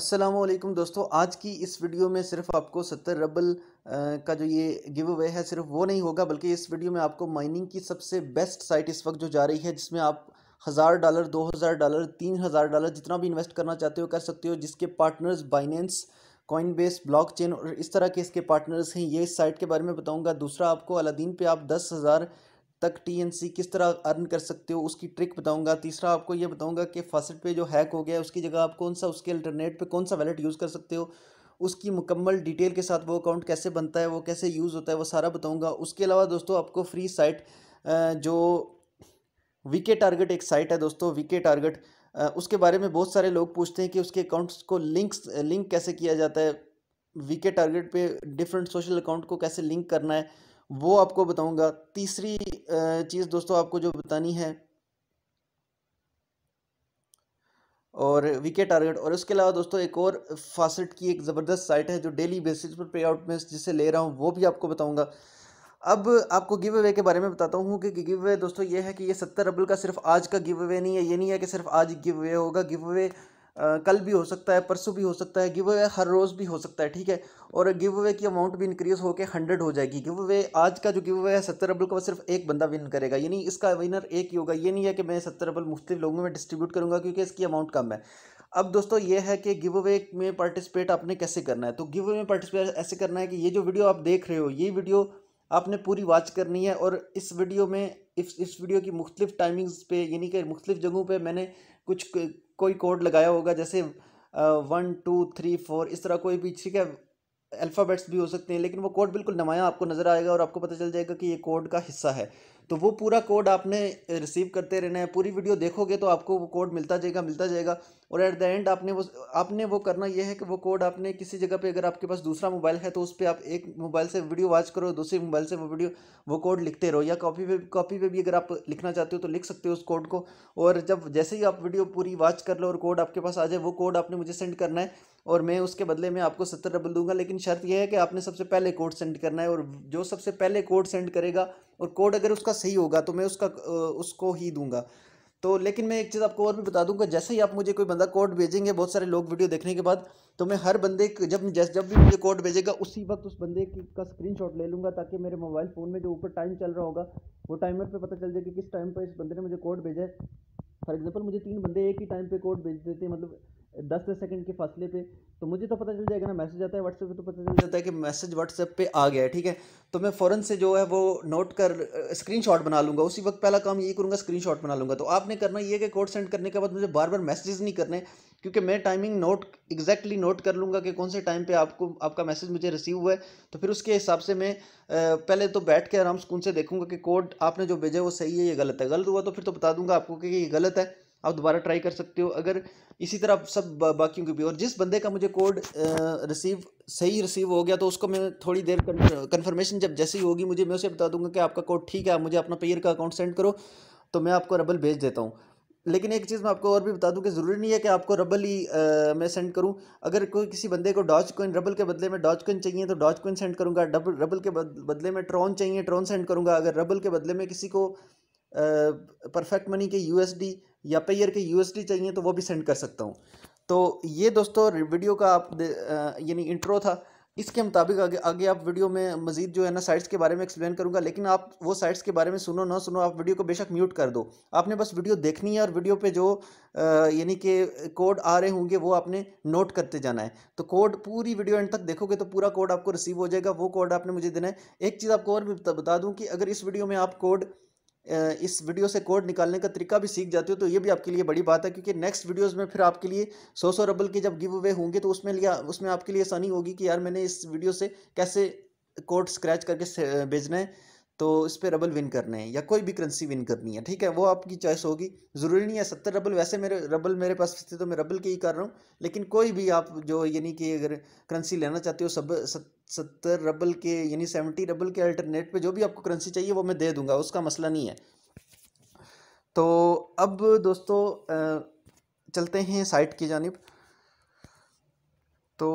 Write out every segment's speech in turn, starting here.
असलम दोस्तों आज की इस वीडियो में सिर्फ आपको सत्तर रबल का जो ये गिव अवे है सिर्फ वो नहीं होगा बल्कि इस वीडियो में आपको माइनिंग की सबसे बेस्ट साइट इस वक्त जो जा रही है जिसमें आप हज़ार डॉलर दो हज़ार डॉलर तीन हज़ार डॉलर जितना भी इन्वेस्ट करना चाहते हो कर सकते हो जिसके partners Binance coin Coinbase chain और इस तरह के इसके पार्टनर्स हैं ये इस साइट के बारे में बताऊँगा दूसरा आपको अलादीन पे आप दस हज़ार तक टीएनसी किस तरह अर्न कर सकते हो उसकी ट्रिक बताऊंगा तीसरा आपको ये बताऊंगा कि फर्स्ट पे जो हैक हो गया उसकी जगह आप कौन सा उसके अल्टरनेट पे कौन सा वैलेट यूज़ कर सकते हो उसकी मुकम्मल डिटेल के साथ वो अकाउंट कैसे बनता है वो कैसे यूज़ होता है वो सारा बताऊँगा उसके अलावा दोस्तों आपको फ्री साइट जो वीके टारगेट एक साइट है दोस्तों वीके टारगेट उसके बारे में बहुत सारे लोग पूछते हैं कि उसके अकाउंट्स को लिंक लिंक कैसे किया जाता है वीके टारगेट पे डिफरेंट सोशल अकाउंट को कैसे लिंक करना है वो आपको बताऊंगा तीसरी चीज़ दोस्तों आपको जो बतानी है और विकेट टारगेट और उसके अलावा दोस्तों एक और फासेट की एक ज़बरदस्त साइट है जो डेली बेसिस पर पे आउट में जिसे ले रहा हूं वो भी आपको बताऊंगा अब आपको गिव अवे के बारे में बताता हूँ कि गिव अवे दोस्तों ये है कि ये सत्तर रबल का सिर्फ आज का गिव अवे नहीं है ये नहीं है कि सिर्फ आज गिव अवे होगा गिव अवे कल भी हो सकता है परसों भी हो सकता है गिव अवे हर रोज़ भी हो सकता है ठीक है और गिव अवे की अमाउंट भी इंक्रीज़ होकर हंड्रेड हो जाएगी गिव अवे आज का जो गिव अवे है सत्तर अबल को सिर्फ एक बंदा विन करेगा यानी इसका विनर एक ही होगा ये नहीं है कि मैं सत्तर अबल मुख्तु लोगों में डिस्ट्रीब्यूट करूँगा क्योंकि इसकी अमाउंट कम है अब दोस्तों ये है कि गिव अवे में पार्टिसिपेट आपने कैसे करना है तो गिव अवे में पार्टिसिपेट ऐसे करना है कि ये जो वीडियो आप देख रहे हो ये वीडियो आपने पूरी वॉच करनी है और इस वीडियो में इस इस वीडियो की मुख्तलिफ टाइमिंग्स पे यानी कि मुख्तलिफ जगहों पे मैंने कुछ कोई कोड लगाया होगा जैसे वन टू थ्री फोर इस तरह कोई भी ठीक है अल्फ़ाबेट्स भी हो सकते हैं लेकिन वो कोड बिल्कुल नमाया आपको नज़र आएगा और आपको पता चल जाएगा कि ये कोड का हिस्सा है तो वो पूरा कोड आपने रिसीव करते रहना है पूरी वीडियो देखोगे तो आपको वो कोड मिलता जाएगा मिलता जाएगा और एट द एंड आपने वो आपने वो करना यह है कि वो कोड आपने किसी जगह पे अगर आपके पास दूसरा मोबाइल है तो उस पर आप एक मोबाइल से वीडियो वॉच करो दूसरे मोबाइल से वो वीडियो वो कोड लिखते रहो या कॉपी पे कॉपी पे भी अगर आप लिखना चाहते हो तो लिख सकते हो उस कोड को और जब जैसे ही आप वीडियो पूरी वॉच कर लो और कोड आपके पास आ जाए वो कोड आपने मुझे सेंड करना है और मैं उसके बदले में आपको सत्तर डबल दूंगा लेकिन शर्त यह है कि आपने सबसे पहले कोड सेंड करना है और जो सबसे पहले कोड सेंड करेगा और कोड अगर उसका सही होगा तो मैं उसका उसको ही दूंगा तो लेकिन मैं एक चीज़ आपको और भी बता दूंगा जैसे ही आप मुझे कोई बंदा कोड भेजेंगे बहुत सारे लोग वीडियो देखने के बाद तो मैं हर बंदे जब जब भी मुझे कोड भेजेगा उसी वक्त उस बंदे का स्क्रीन ले लूँगा ताकि मेरे मोबाइल फ़ोन में जो ऊपर टाइम चल रहा होगा वो टाइमर पर पता चल जाए कि किस टाइम पर इस बंदे ने मुझे कोड भेजा है फॉर एग्जाम्पल मुझे तीन बंदे एक ही टाइम पर कोड भेज देते हैं मतलब दस दस सेकंड के फासले पे तो मुझे तो पता चल जाएगा ना मैसेज आता है व्हाट्सएप पे तो पता चल जाता है कि मैसेज व्हाट्सएप पे आ गया है ठीक है तो मैं फ़ौरन से जो है वो नोट कर स्क्रीनशॉट बना लूँगा उसी वक्त पहला काम ये करूँगा स्क्रीनशॉट बना लूँगा तो आपने करना ये कि कोड सेंड करने के बाद मुझे बार बार मैसेज नहीं करने क्योंकि मैं टाइमिंग नोट एग्जैक्टली नोट कर लूँगा कि कौन से टाइम पर आपको आपका मैसेज मुझे रिसीव हुआ है तो फिर उसके हिसाब से मैं पहले तो बैठ के आराम सुकून से देखूँगा कि कोड आपने जो भेजा है वो सही है या गलत है गलत हुआ तो फिर तो बता दूँगा आपको कि ये गलत है आप दोबारा ट्राई कर सकते हो अगर इसी तरह सब बाकियों के भी और जिस बंदे का मुझे कोड रिसीव सही रिसीव हो गया तो उसको मैं थोड़ी देर कन्फर्मेशन जब जैसे ही होगी मुझे मैं उसे बता दूंगा कि आपका कोड ठीक है आप मुझे अपना पेयर का अकाउंट सेंड करो तो मैं आपको रबल भेज देता हूँ लेकिन एक चीज़ मैं आपको और भी बता दूं कि ज़रूरी नहीं है कि आपको रबल ही आ, मैं सेंड करूं अगर कोई किसी बंदे को डॉज कोइन रबल के बदले में डॉज कोइन चाहिए तो डॉज कोइन सेंड करूंगा डबल रबल के बदले में ट्रॉन चाहिए ट्रॉन सेंड करूंगा अगर रबल के बदले में किसी को परफेक्ट मनी के यूएसडी या पे ईयर के यूएसडी चाहिए तो वो भी सेंड कर सकता हूँ तो ये दोस्तों वीडियो का आप यानी इंट्रो था इसके मुताबिक आगे आगे आप वीडियो में मजीद जो है ना साइट्स के बारे में एक्सप्लेन करूंगा लेकिन आप वो साइट्स के बारे में सुनो ना सुनो आप वीडियो को बेशक म्यूट कर दो आपने बस वीडियो देखनी है और वीडियो पे जो यानी कि कोड आ रहे होंगे वो आपने नोट करते जाना है तो कोड पूरी वीडियो एंड तक देखोगे तो पूरा कोड आपको रिसीव हो जाएगा वो कोड आपने मुझे देना है एक चीज़ आपको और भी बता दूँ कि अगर इस वीडियो में आप कोड इस वीडियो से कोड निकालने का तरीका भी सीख जाते हो तो ये भी आपके लिए बड़ी बात है क्योंकि नेक्स्ट वीडियोस में फिर आपके लिए सौ सौ रबल के जब गिव अवे होंगे तो उसमें लिया उसमें आपके लिए आसानी होगी कि यार मैंने इस वीडियो से कैसे कोड स्क्रैच करके भेजना है तो इस पर रबल विन करने हैं या कोई भी करेंसी विन करनी है ठीक है वो आपकी चॉइस होगी ज़रूरी नहीं है सत्तर रबल वैसे मेरे रबल मेरे पास थे तो मैं रबल के ही कर रहा हूँ लेकिन कोई भी आप जो यानी कि अगर करेंसी लेना चाहते हो सब सत्तर रबल के यानी सेवेंटी रबल के अल्टरनेट पे जो भी आपको करेंसी चाहिए वो मैं दे दूंगा उसका मसला नहीं है तो अब दोस्तों चलते हैं साइट की जानब तो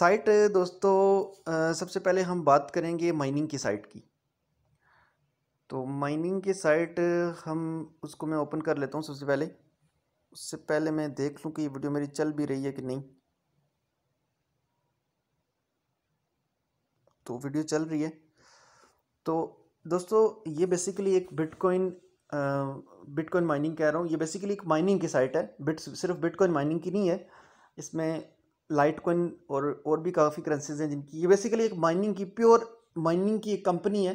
साइट दोस्तों सबसे पहले हम बात करेंगे माइनिंग की साइट की तो माइनिंग की साइट हम उसको मैं ओपन कर लेता हूँ सबसे पहले उससे पहले मैं देख लूँ कि ये वीडियो मेरी चल भी रही है कि नहीं तो वीडियो चल रही है तो दोस्तों ये बेसिकली एक बिटकॉइन बिटकॉइन माइनिंग कह रहा हूँ ये बेसिकली एक माइनिंग की साइट है बिट सिर्फ बिटकॉइन माइनिंग की नहीं है इसमें लाइट कॉइन और और भी काफ़ी करेंसीज हैं जिनकी ये बेसिकली एक माइनिंग की प्योर माइनिंग की एक कंपनी है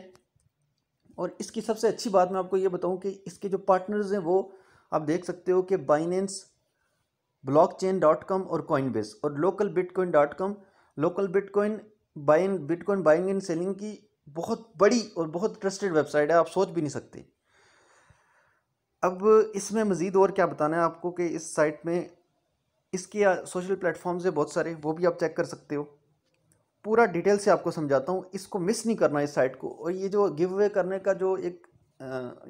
और इसकी सबसे अच्छी बात मैं आपको ये बताऊं कि इसके जो पार्टनर्स हैं वो आप देख सकते हो कि बाइनेंस चेन डॉट कॉम और बेस और local coin dot com local बाइन bitcoin buying and selling की बहुत बड़ी और बहुत ट्रस्टेड वेबसाइट है आप सोच भी नहीं सकते अब इसमें मज़ीद और क्या बताना है आपको कि इस साइट में इसके सोशल प्लेटफॉर्म्स हैं बहुत सारे वो भी आप चेक कर सकते हो पूरा डिटेल से आपको समझाता हूँ इसको मिस नहीं करना इस साइट को और ये जो गिव अवे करने का जो एक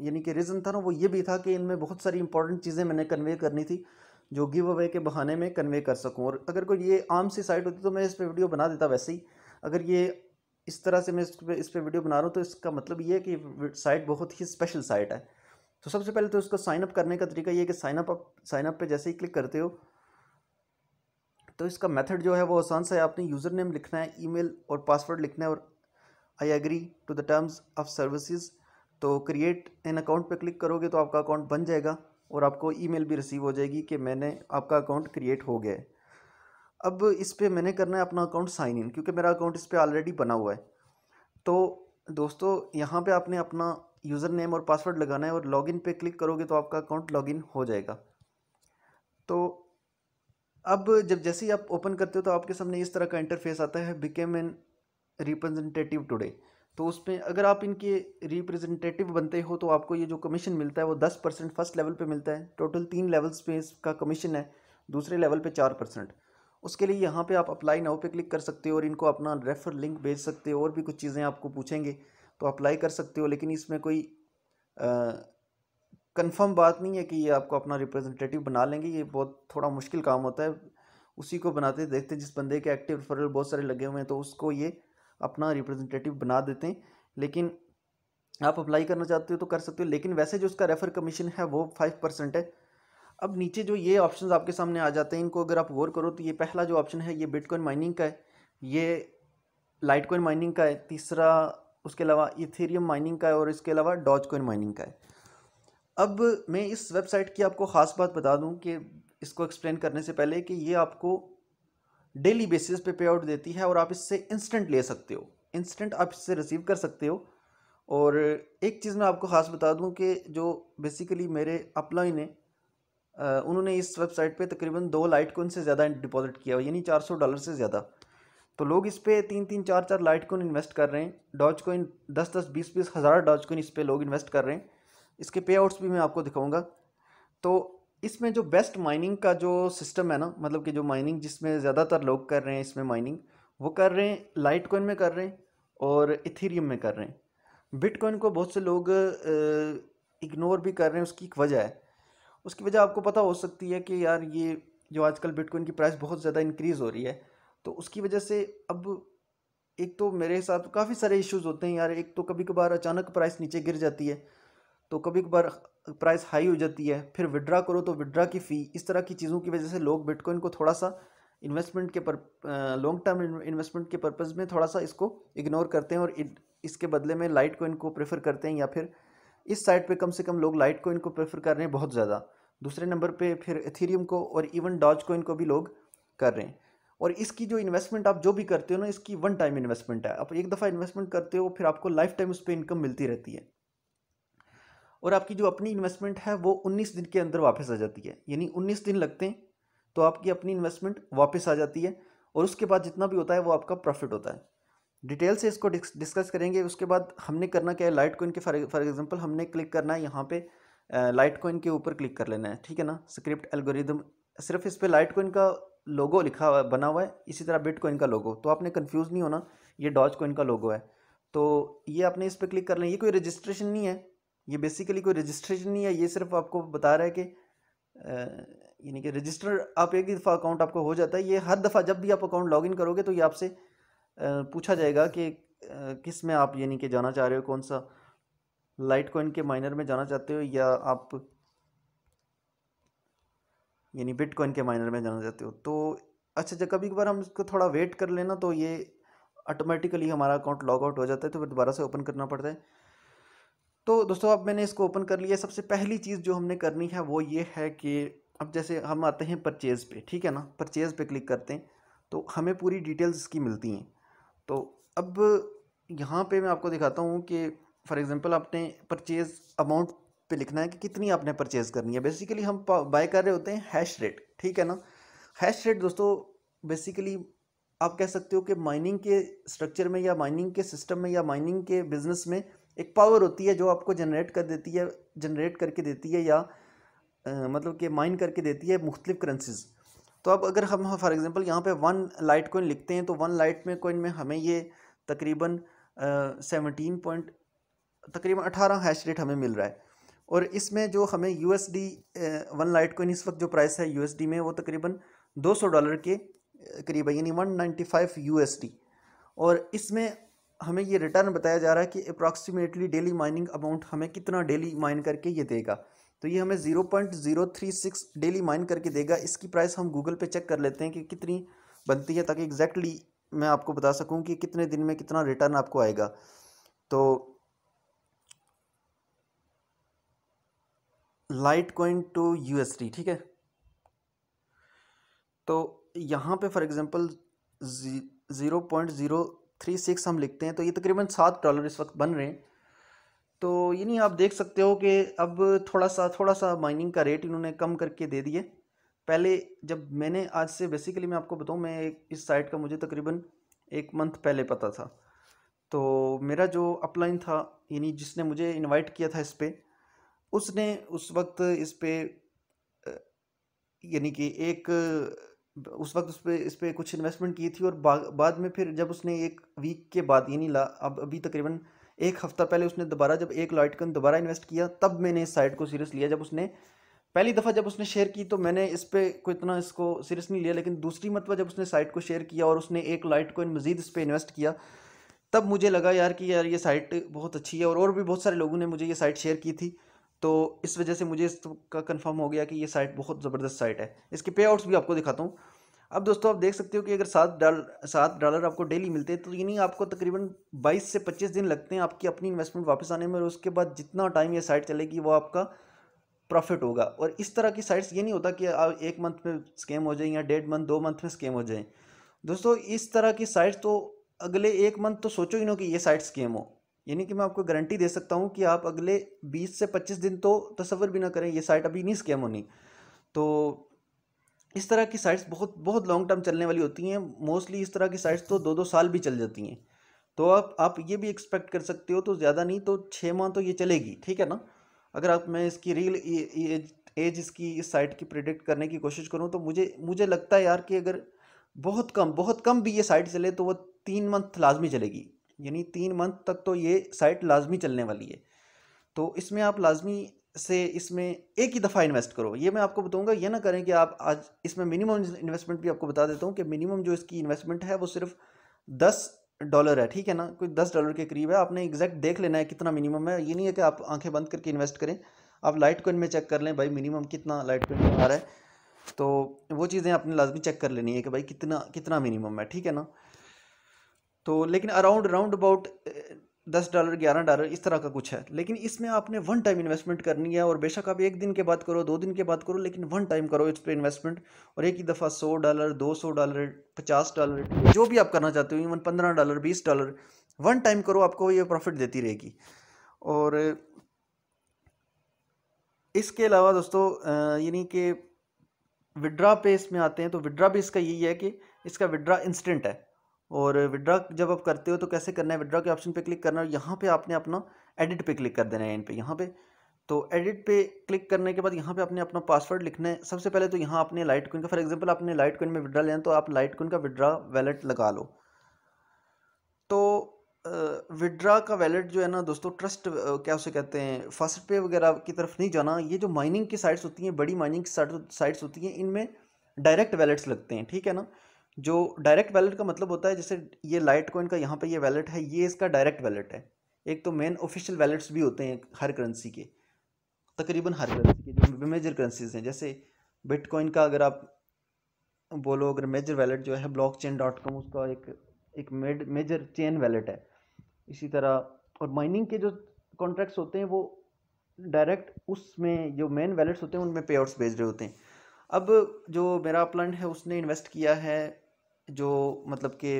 यानी कि रीज़न था ना वो ये भी था कि इनमें बहुत सारी इंपॉर्टेंट चीज़ें मैंने कन्वे करनी थी जो गिव अवे के बहाने में कन्वे कर सकूँ और अगर कोई ये आम सी साइट होती तो मैं इस पर वीडियो बना देता वैसे ही अगर ये इस तरह से मैं इस पर इस पर वीडियो बना रहा हूँ तो इसका मतलब ये है कि साइट बहुत ही स्पेशल साइट है तो सबसे पहले तो इसको साइनअप करने का तरीका ये है कि साइनअप आप साइनअप पर जैसे ही क्लिक करते हो तो इसका मेथड जो है वो आसान सा है आपने यूज़र नेम लिखना है ईमेल और पासवर्ड लिखना है और I agree to the terms of services तो क्रिएट इन अकाउंट पे क्लिक करोगे तो आपका अकाउंट बन जाएगा और आपको ईमेल भी रिसीव हो जाएगी कि मैंने आपका अकाउंट क्रिएट हो गया है अब इस पर मैंने करना है अपना अकाउंट साइन इन क्योंकि मेरा अकाउंट इस पर ऑलरेडी बना हुआ है तो दोस्तों यहाँ पर आपने अपना यूज़र नेम और पासवर्ड लगाना है और लॉगिन पे क्लिक करोगे तो आपका अकाउंट लॉगिन हो जाएगा तो अब जब जैसे ही आप ओपन करते हो तो आपके सामने इस तरह का इंटरफेस आता है बिकेम एन रिप्रेजेंटेटिव टुडे तो उसमें अगर आप इनके रिप्रेजेंटेटिव बनते हो तो आपको ये जो कमीशन मिलता है वो दस परसेंट फर्स्ट लेवल पे मिलता है टोटल तीन लेवल्स पे इसका कमीशन है दूसरे लेवल पे चार परसेंट उसके लिए यहाँ पे आप अप्लाई नाउ पे क्लिक कर सकते हो और इनको अपना रेफर लिंक भेज सकते हो और भी कुछ चीज़ें आपको पूछेंगे तो अप्लाई कर सकते हो लेकिन इसमें कोई आ, कंफर्म बात नहीं है कि ये आपको अपना रिप्रेजेंटेटिव बना लेंगे ये बहुत थोड़ा मुश्किल काम होता है उसी को बनाते देखते जिस बंदे के एक्टिव रेफरल बहुत सारे लगे हुए हैं तो उसको ये अपना रिप्रेजेंटेटिव बना देते हैं लेकिन आप अप्लाई करना चाहते हो तो कर सकते हो लेकिन वैसे जो उसका रेफ़र कमीशन है वो फाइव परसेंट है अब नीचे जो ये ऑप्शन आपके सामने आ जाते हैं इनको अगर आप गौर करो तो ये पहला जो ऑप्शन है ये बिटकॉइन माइनिंग का है ये लाइट कॉइन माइनिंग का है तीसरा उसके अलावा इथेरियम माइनिंग का है और इसके अलावा डॉज कॉइन माइनिंग का है अब मैं इस वेबसाइट की आपको ख़ास बात बता दूं कि इसको एक्सप्लेन करने से पहले कि ये आपको डेली बेसिस पे पे आउट देती है और आप इससे इंस्टेंट ले सकते हो इंस्टेंट आप इससे रिसीव कर सकते हो और एक चीज़ मैं आपको ख़ास बता दूं कि जो बेसिकली मेरे अपलाई ने उन्होंने इस वेबसाइट पे तकरीबन दो लाइट कोन से ज़्यादा डिपॉजिट किया हुआ यानी चार सौ डॉलर से ज़्यादा तो लोग इस पर तीन तीन चार चार लाइट कोन इन्वेस्ट कर रहे हैं डॉच कोइन दस दस बीस बीस हज़ार डॉच कोइन इस पर लोग इन्वेस्ट कर रहे हैं इसके पे आउट्स भी मैं आपको दिखाऊंगा तो इसमें जो बेस्ट माइनिंग का जो सिस्टम है ना मतलब कि जो माइनिंग जिसमें ज़्यादातर लोग कर रहे हैं इसमें माइनिंग वो कर रहे हैं लाइट कोइन में कर रहे हैं और इथेरियम में कर रहे हैं बिटकॉइन को बहुत से लोग इग्नोर भी कर रहे हैं उसकी एक वजह है उसकी वजह आपको पता हो सकती है कि यार ये जो आजकल बिटकॉइन की प्राइस बहुत ज़्यादा इंक्रीज़ हो रही है तो उसकी वजह से अब एक तो मेरे हिसाब काफ़ी सारे इश्यूज होते हैं यार एक तो कभी कभार अचानक प्राइस नीचे गिर जाती है तो कभी कभार प्राइस हाई हो जाती है फिर विड्रा करो तो विड्रा की फ़ी इस तरह की चीज़ों की वजह से लोग बिटकॉइन को थोड़ा सा इन्वेस्टमेंट के पर लॉन्ग टर्म इन्वेस्टमेंट के पर्पज़ में थोड़ा सा इसको इग्नोर करते हैं और इसके बदले में लाइट कोइन को प्रेफर करते हैं या फिर इस साइड पे कम से कम लोग लाइट कोइन को प्रेफर कर रहे हैं बहुत ज़्यादा दूसरे नंबर पे फिर एथीरियम को और इवन डॉज कोइन को भी लोग कर रहे हैं और इसकी जो इन्वेस्टमेंट आप जो भी करते हो ना इसकी वन टाइम इन्वेस्टमेंट है आप एक दफ़ा इन्वेस्टमेंट करते हो फिर आपको लाइफ टाइम उस पर इनकम मिलती रहती है और आपकी जो अपनी इन्वेस्टमेंट है वो 19 दिन के अंदर वापस आ जाती है यानी 19 दिन लगते हैं तो आपकी अपनी इन्वेस्टमेंट वापस आ जाती है और उसके बाद जितना भी होता है वो आपका प्रॉफिट होता है डिटेल से इसको डिस्कस करेंगे उसके बाद हमने करना क्या है लाइट कोइन के फॉर एग्जाम्पल हमने क्लिक करना है यहाँ पे लाइट कोइन के ऊपर क्लिक कर लेना है ठीक है ना स्क्रिप्ट एल्गोरिदम सिर्फ इस पर लाइट कोइन का लोगो लिखा हुआ बना हुआ है इसी तरह बिट कोइन का लोगो तो आपने कन्फ्यूज़ नहीं होना ये डॉज कोइन का लोगो है तो ये आपने इस पर क्लिक कर लें ये कोई रजिस्ट्रेशन नहीं है ये बेसिकली कोई रजिस्ट्रेशन नहीं है ये सिर्फ आपको बता रहा है कि यानी कि रजिस्टर आप एक ही दफ़ा अकाउंट आपको हो जाता है ये हर दफ़ा जब भी आप अकाउंट लॉगिन करोगे तो ये आपसे पूछा जाएगा कि किस में आप यानी कि जाना चाह रहे हो कौन सा लाइट कॉइन के माइनर में जाना चाहते हो या आप यानी बिटकॉइन के माइनर में जाना चाहते हो तो अच्छा जब कभी कभार हम इसको थोड़ा वेट कर लेना तो ये ऑटोमेटिकली हमारा अकाउंट लॉग आउट हो जाता है तो फिर दोबारा से ओपन करना पड़ता है तो दोस्तों अब मैंने इसको ओपन कर लिया सबसे पहली चीज़ जो हमने करनी है वो ये है कि अब जैसे हम आते हैं परचेज़ पे ठीक है ना परचेज़ पे क्लिक करते हैं तो हमें पूरी डिटेल्स इसकी मिलती हैं तो अब यहाँ पे मैं आपको दिखाता हूँ कि फॉर एग्ज़ाम्पल आपने परचेज़ अमाउंट पे लिखना है कि कितनी आपने परचेज़ करनी है बेसिकली हम बाय कर रहे होते हैं हैश रेट ठीक है ना हैश रेट दोस्तों बेसिकली आप कह सकते हो कि माइनिंग के स्ट्रक्चर में या माइनिंग के सिस्टम में या माइनिंग के बिज़नेस में एक पावर होती है जो आपको जनरेट कर देती है जनरेट करके देती है या आ, मतलब कि माइन करके देती है मुख्तु करेंसीज़ तो अब अगर हम फॉर एग्ज़ाम्पल यहाँ पे वन लाइट कोइन लिखते हैं तो वन लाइट में कोइन में हमें ये तकरीबन सेवनटीन पॉइंट तकरीबन अठारह हैश रेट हमें मिल रहा है और इसमें जो हमें U S D one Litecoin इस वक्त जो प्राइस है यू एस डी में वो तकरीबन दो सौ डॉलर के करीब है यानी one ninety five U S D और इसमें हमें ये रिटर्न बताया जा रहा है कि अप्रॉक्सीमेटली डेली माइनिंग अमाउंट हमें कितना डेली माइन करके ये देगा तो ये हमें zero point zero three six daily mine करके देगा इसकी प्राइस हम गूगल पे चेक कर लेते हैं कि कितनी बनती है ताकि एग्जैक्टली मैं आपको बता सकूं कि कितने दिन में कितना रिटर्न आपको आएगा तो लाइट कॉइन टू यू ठीक है तो यहाँ पे for example zero point zero three six हम लिखते हैं तो ये तकरीबन सात डॉलर इस वक्त बन रहे हैं तो यानी आप देख सकते हो कि अब थोड़ा सा थोड़ा सा माइनिंग का रेट इन्होंने कम करके दे दिए पहले जब मैंने आज से बेसिकली मैं आपको बताऊं मैं इस साइट का मुझे तकरीबन एक मंथ पहले पता था तो मेरा जो अपलाइन था यानी जिसने मुझे इनवाइट किया था इस पर उसने उस वक्त इस पर यानी कि एक उस वक्त उस पर इस पर कुछ इन्वेस्टमेंट की थी और बा, बाद में फिर जब उसने एक वीक के बाद यानी ला अब अभी तकरीबन एक हफ़्ता पहले उसने दोबारा जब एक लॉइट कन दोबारा इन्वेस्ट किया तब मैंने इस साइट को सीरियस लिया जब उसने पहली दफ़ा जब उसने शेयर की तो मैंने इस पर कोई इतना इसको सीरियस नहीं लिया लेकिन दूसरी मरतबा जब उसने साइट को शेयर किया और उसने एक लाइट इन मज़ीद इस पर इन्वेस्ट किया तब मुझे लगा यार कि यार ये साइट बहुत अच्छी है और और भी बहुत सारे लोगों ने मुझे ये साइट शेयर की थी तो इस वजह से मुझे इसका कंफर्म हो गया कि ये साइट बहुत ज़बरदस्त साइट है इसके पे आउट्स भी आपको दिखाता हूँ अब दोस्तों आप देख सकते हो कि अगर सात डाल सात डॉलर आपको डेली मिलते हैं तो नहीं आपको तकरीबन बाईस से पच्चीस दिन लगते हैं आपकी अपनी इन्वेस्टमेंट वापस आने में और उसके बाद जितना टाइम ये साइट चलेगी वो आपका प्रॉफिट होगा और इस तरह की साइट्स ये नहीं होता कि एक मंथ में स्कैम हो जाए या डेढ़ मंथ दो मंथ में स्कैम हो जाए दोस्तों इस तरह की साइट्स तो अगले एक मंथ तो सोचो ही ना कि ये साइट स्कैम हो यानी कि मैं आपको गारंटी दे सकता हूँ कि आप अगले 20 से 25 दिन तो तस्वर भी ना करें ये साइट अभी नहीं स्कैम होनी तो इस तरह की साइट्स बहुत बहुत लॉन्ग टर्म चलने वाली होती हैं मोस्टली इस तरह की साइट्स तो दो दो साल भी चल जाती हैं तो आप आप ये भी एक्सपेक्ट कर सकते हो तो ज़्यादा नहीं तो छः माह तो ये चलेगी ठीक है ना अगर आप मैं इसकी रील एज, एज इसकी इस साइट की प्रिडिक्ट करने की कोशिश करूँ तो मुझे मुझे लगता है यार कि अगर बहुत कम बहुत कम भी ये साइट चले तो वह तीन मंथ लाजमी चलेगी यानी तीन मंथ तक तो ये साइट लाजमी चलने वाली है तो इसमें आप लाजमी से इसमें एक ही दफ़ा इन्वेस्ट करो ये मैं आपको बताऊंगा ये ना करें कि आप आज इसमें मिनिमम इन्वेस्टमेंट भी आपको बता देता हूँ कि मिनिमम जो इसकी इन्वेस्टमेंट है वो सिर्फ दस डॉलर है ठीक है ना कोई दस डॉलर के करीब है आपने एग्जैक्ट देख लेना है कितना मिनिमम है ये नहीं है कि आप आंखें बंद करके इन्वेस्ट करें आप लाइट कोइन में चेक कर लें भाई मिनिमम कितना लाइट कोइन में आ रहा है तो वो चीज़ें आपने लाजमी चेक कर लेनी है कि भाई कितना कितना मिनिमम है ठीक है ना तो लेकिन अराउंड राउंड अबाउट दस डॉलर ग्यारह डॉलर इस तरह का कुछ है लेकिन इसमें आपने वन टाइम इन्वेस्टमेंट करनी है और बेशक आप एक दिन के बाद करो दो दिन के बाद करो लेकिन वन टाइम करो इस पर इन्वेस्टमेंट और एक ही दफ़ा सौ डॉलर दो सौ डॉलर पचास डॉलर जो भी आप करना चाहते हो इवन पंद्रह डॉलर बीस डॉलर वन टाइम करो आपको ये प्रॉफिट देती रहेगी और इसके अलावा दोस्तों यानी कि विड्रा पे इसमें आते हैं तो विड्रा भी इसका यही है कि इसका विड्रा इंस्टेंट है और विड्रॉ जब आप करते हो तो कैसे करना है विड्रॉ के ऑप्शन पे क्लिक करना है यहाँ पे आपने अपना एडिट पे क्लिक कर देना है इन पे यहाँ पे तो एडिट पे क्लिक करने के बाद यहाँ पे आपने अपना पासवर्ड लिखना है सबसे पहले तो यहाँ आपने लाइट कोइन का फॉर एग्जाम्पल आपने लाइट कोइन में विड्रा लेना तो आप लाइट कोइन का विड्रा वैलेट लगा लो तो विड्रा का वैलेट जो है ना दोस्तों ट्रस्ट क्या उसे कहते हैं फर्स्ट पे वगैरह की तरफ नहीं जाना ये जो माइनिंग की साइट्स होती हैं बड़ी माइनिंग की साइट्स होती हैं इनमें डायरेक्ट वैलेट्स लगते हैं ठीक है ना जो डायरेक्ट वैलेट का मतलब होता है जैसे ये लाइट कॉइन का यहाँ पे ये वैलेट है ये इसका डायरेक्ट वैलेट है एक तो मेन ऑफिशियल वैलेट्स भी होते हैं हर करेंसी के तकरीबन हर करेंसी के जो मेजर करेंसीज हैं जैसे बिटकॉइन का अगर आप बोलो अगर मेजर वैलेट जो है ब्लॉक चेन डॉट कॉम उसका एक एक मेजर चेन वैलेट है इसी तरह और माइनिंग के जो कॉन्ट्रैक्ट्स होते हैं वो डायरेक्ट उसमें जो मेन वैलेट्स होते हैं उनमें पे आउट्स भेज रहे होते हैं अब जो मेरा प्लान है उसने इन्वेस्ट किया है जो मतलब के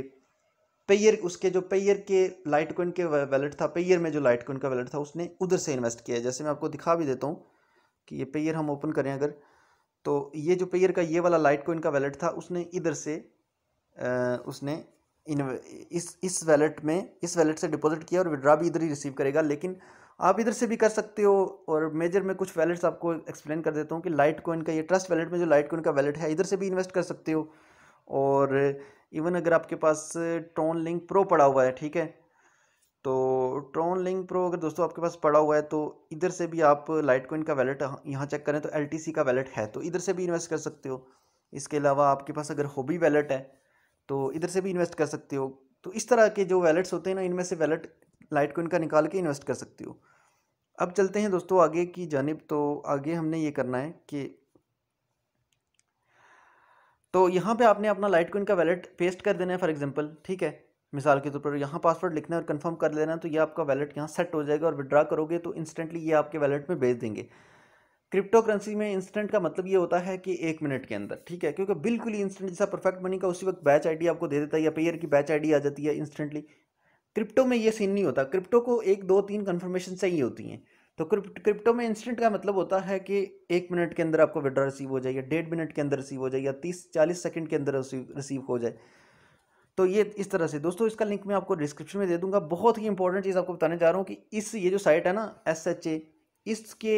पेयर उसके जो पेयर के लाइट कोइन के वैलेट था पेयर में जो लाइट कोइन का वैलेट था उसने उधर से इन्वेस्ट किया है जैसे मैं आपको दिखा भी देता हूँ कि ये पेयर हम ओपन करें अगर तो ये जो पेयर का ये वाला लाइट कोइन का वैलेट था उसने इधर से आ, उसने इन इस इस वैलेट में इस वैलेट से डिपॉजिट किया और विड्रा भी इधर ही रिसीव करेगा लेकिन आप इधर से भी कर सकते हो और मेजर में कुछ वैलेट्स आपको एक्सप्लेन कर देता हूँ कि लाइट कोइन का ये ट्रस्ट वैलेट में जो लाइट कोइन का वैलेट है इधर से भी इन्वेस्ट कर सकते हो और इवन अगर आपके पास ट्रोन लिंक प्रो पड़ा हुआ है ठीक है तो ट्रोन लिंक प्रो अगर दोस्तों आपके पास पड़ा हुआ है तो इधर से भी आप लाइट कोइन का वैलेट यहाँ चेक करें तो एल का वैलेट है तो इधर से भी इन्वेस्ट कर सकते हो इसके अलावा आपके पास अगर हॉबी वैलेट है तो इधर से भी इन्वेस्ट कर सकते हो तो इस तरह के जो वैलेट्स होते हैं ना इनमें से वैलेट लाइट कोइन का निकाल के इन्वेस्ट कर सकते हो अब चलते हैं दोस्तों आगे की जानब तो आगे हमने ये करना है कि तो यहाँ पे आपने अपना लाइट क्विन का वैलेट पेस्ट कर देना है फॉर एग्जांपल ठीक है मिसाल के तौर तो पर यहाँ पासवर्ड लिखना है और कंफर्म कर लेना है तो ये आपका वैलेट यहाँ सेट हो जाएगा और विड्रा करोगे तो इंस्टेंटली ये आपके वैलेट में भेज देंगे क्रिप्टो करेंसी में इंस्टेंट का मतलब ये होता है कि एक मिनट के अंदर ठीक है क्योंकि बिल्कुल ही इंस्टेंट जैसा परफेक्ट मनी का उसी वक्त बैच आईडी आपको दे देता है या पेयर की बैच आईडी आ जाती है इंस्टेंटली क्रिप्टो में ये सीन नहीं होता क्रिप्टो को एक दो तीन कन्फर्मेशन चाहिए होती हैं तो क्रिप्ट क्रिप्टो में इंस्टेंट का मतलब होता है कि एक मिनट के अंदर आपको विड्रॉ रिसीव हो जाए या डेढ़ मिनट के अंदर रिसीव हो जाए या तीस चालीस सेकंड के अंदर रिसीव हो जाए तो ये इस तरह से दोस्तों इसका लिंक मैं आपको डिस्क्रिप्शन में दे दूंगा बहुत ही इंपॉर्टेंट चीज़ आपको बताने जा रहा हूँ कि इस ये जो साइट है ना एस एच ए इसके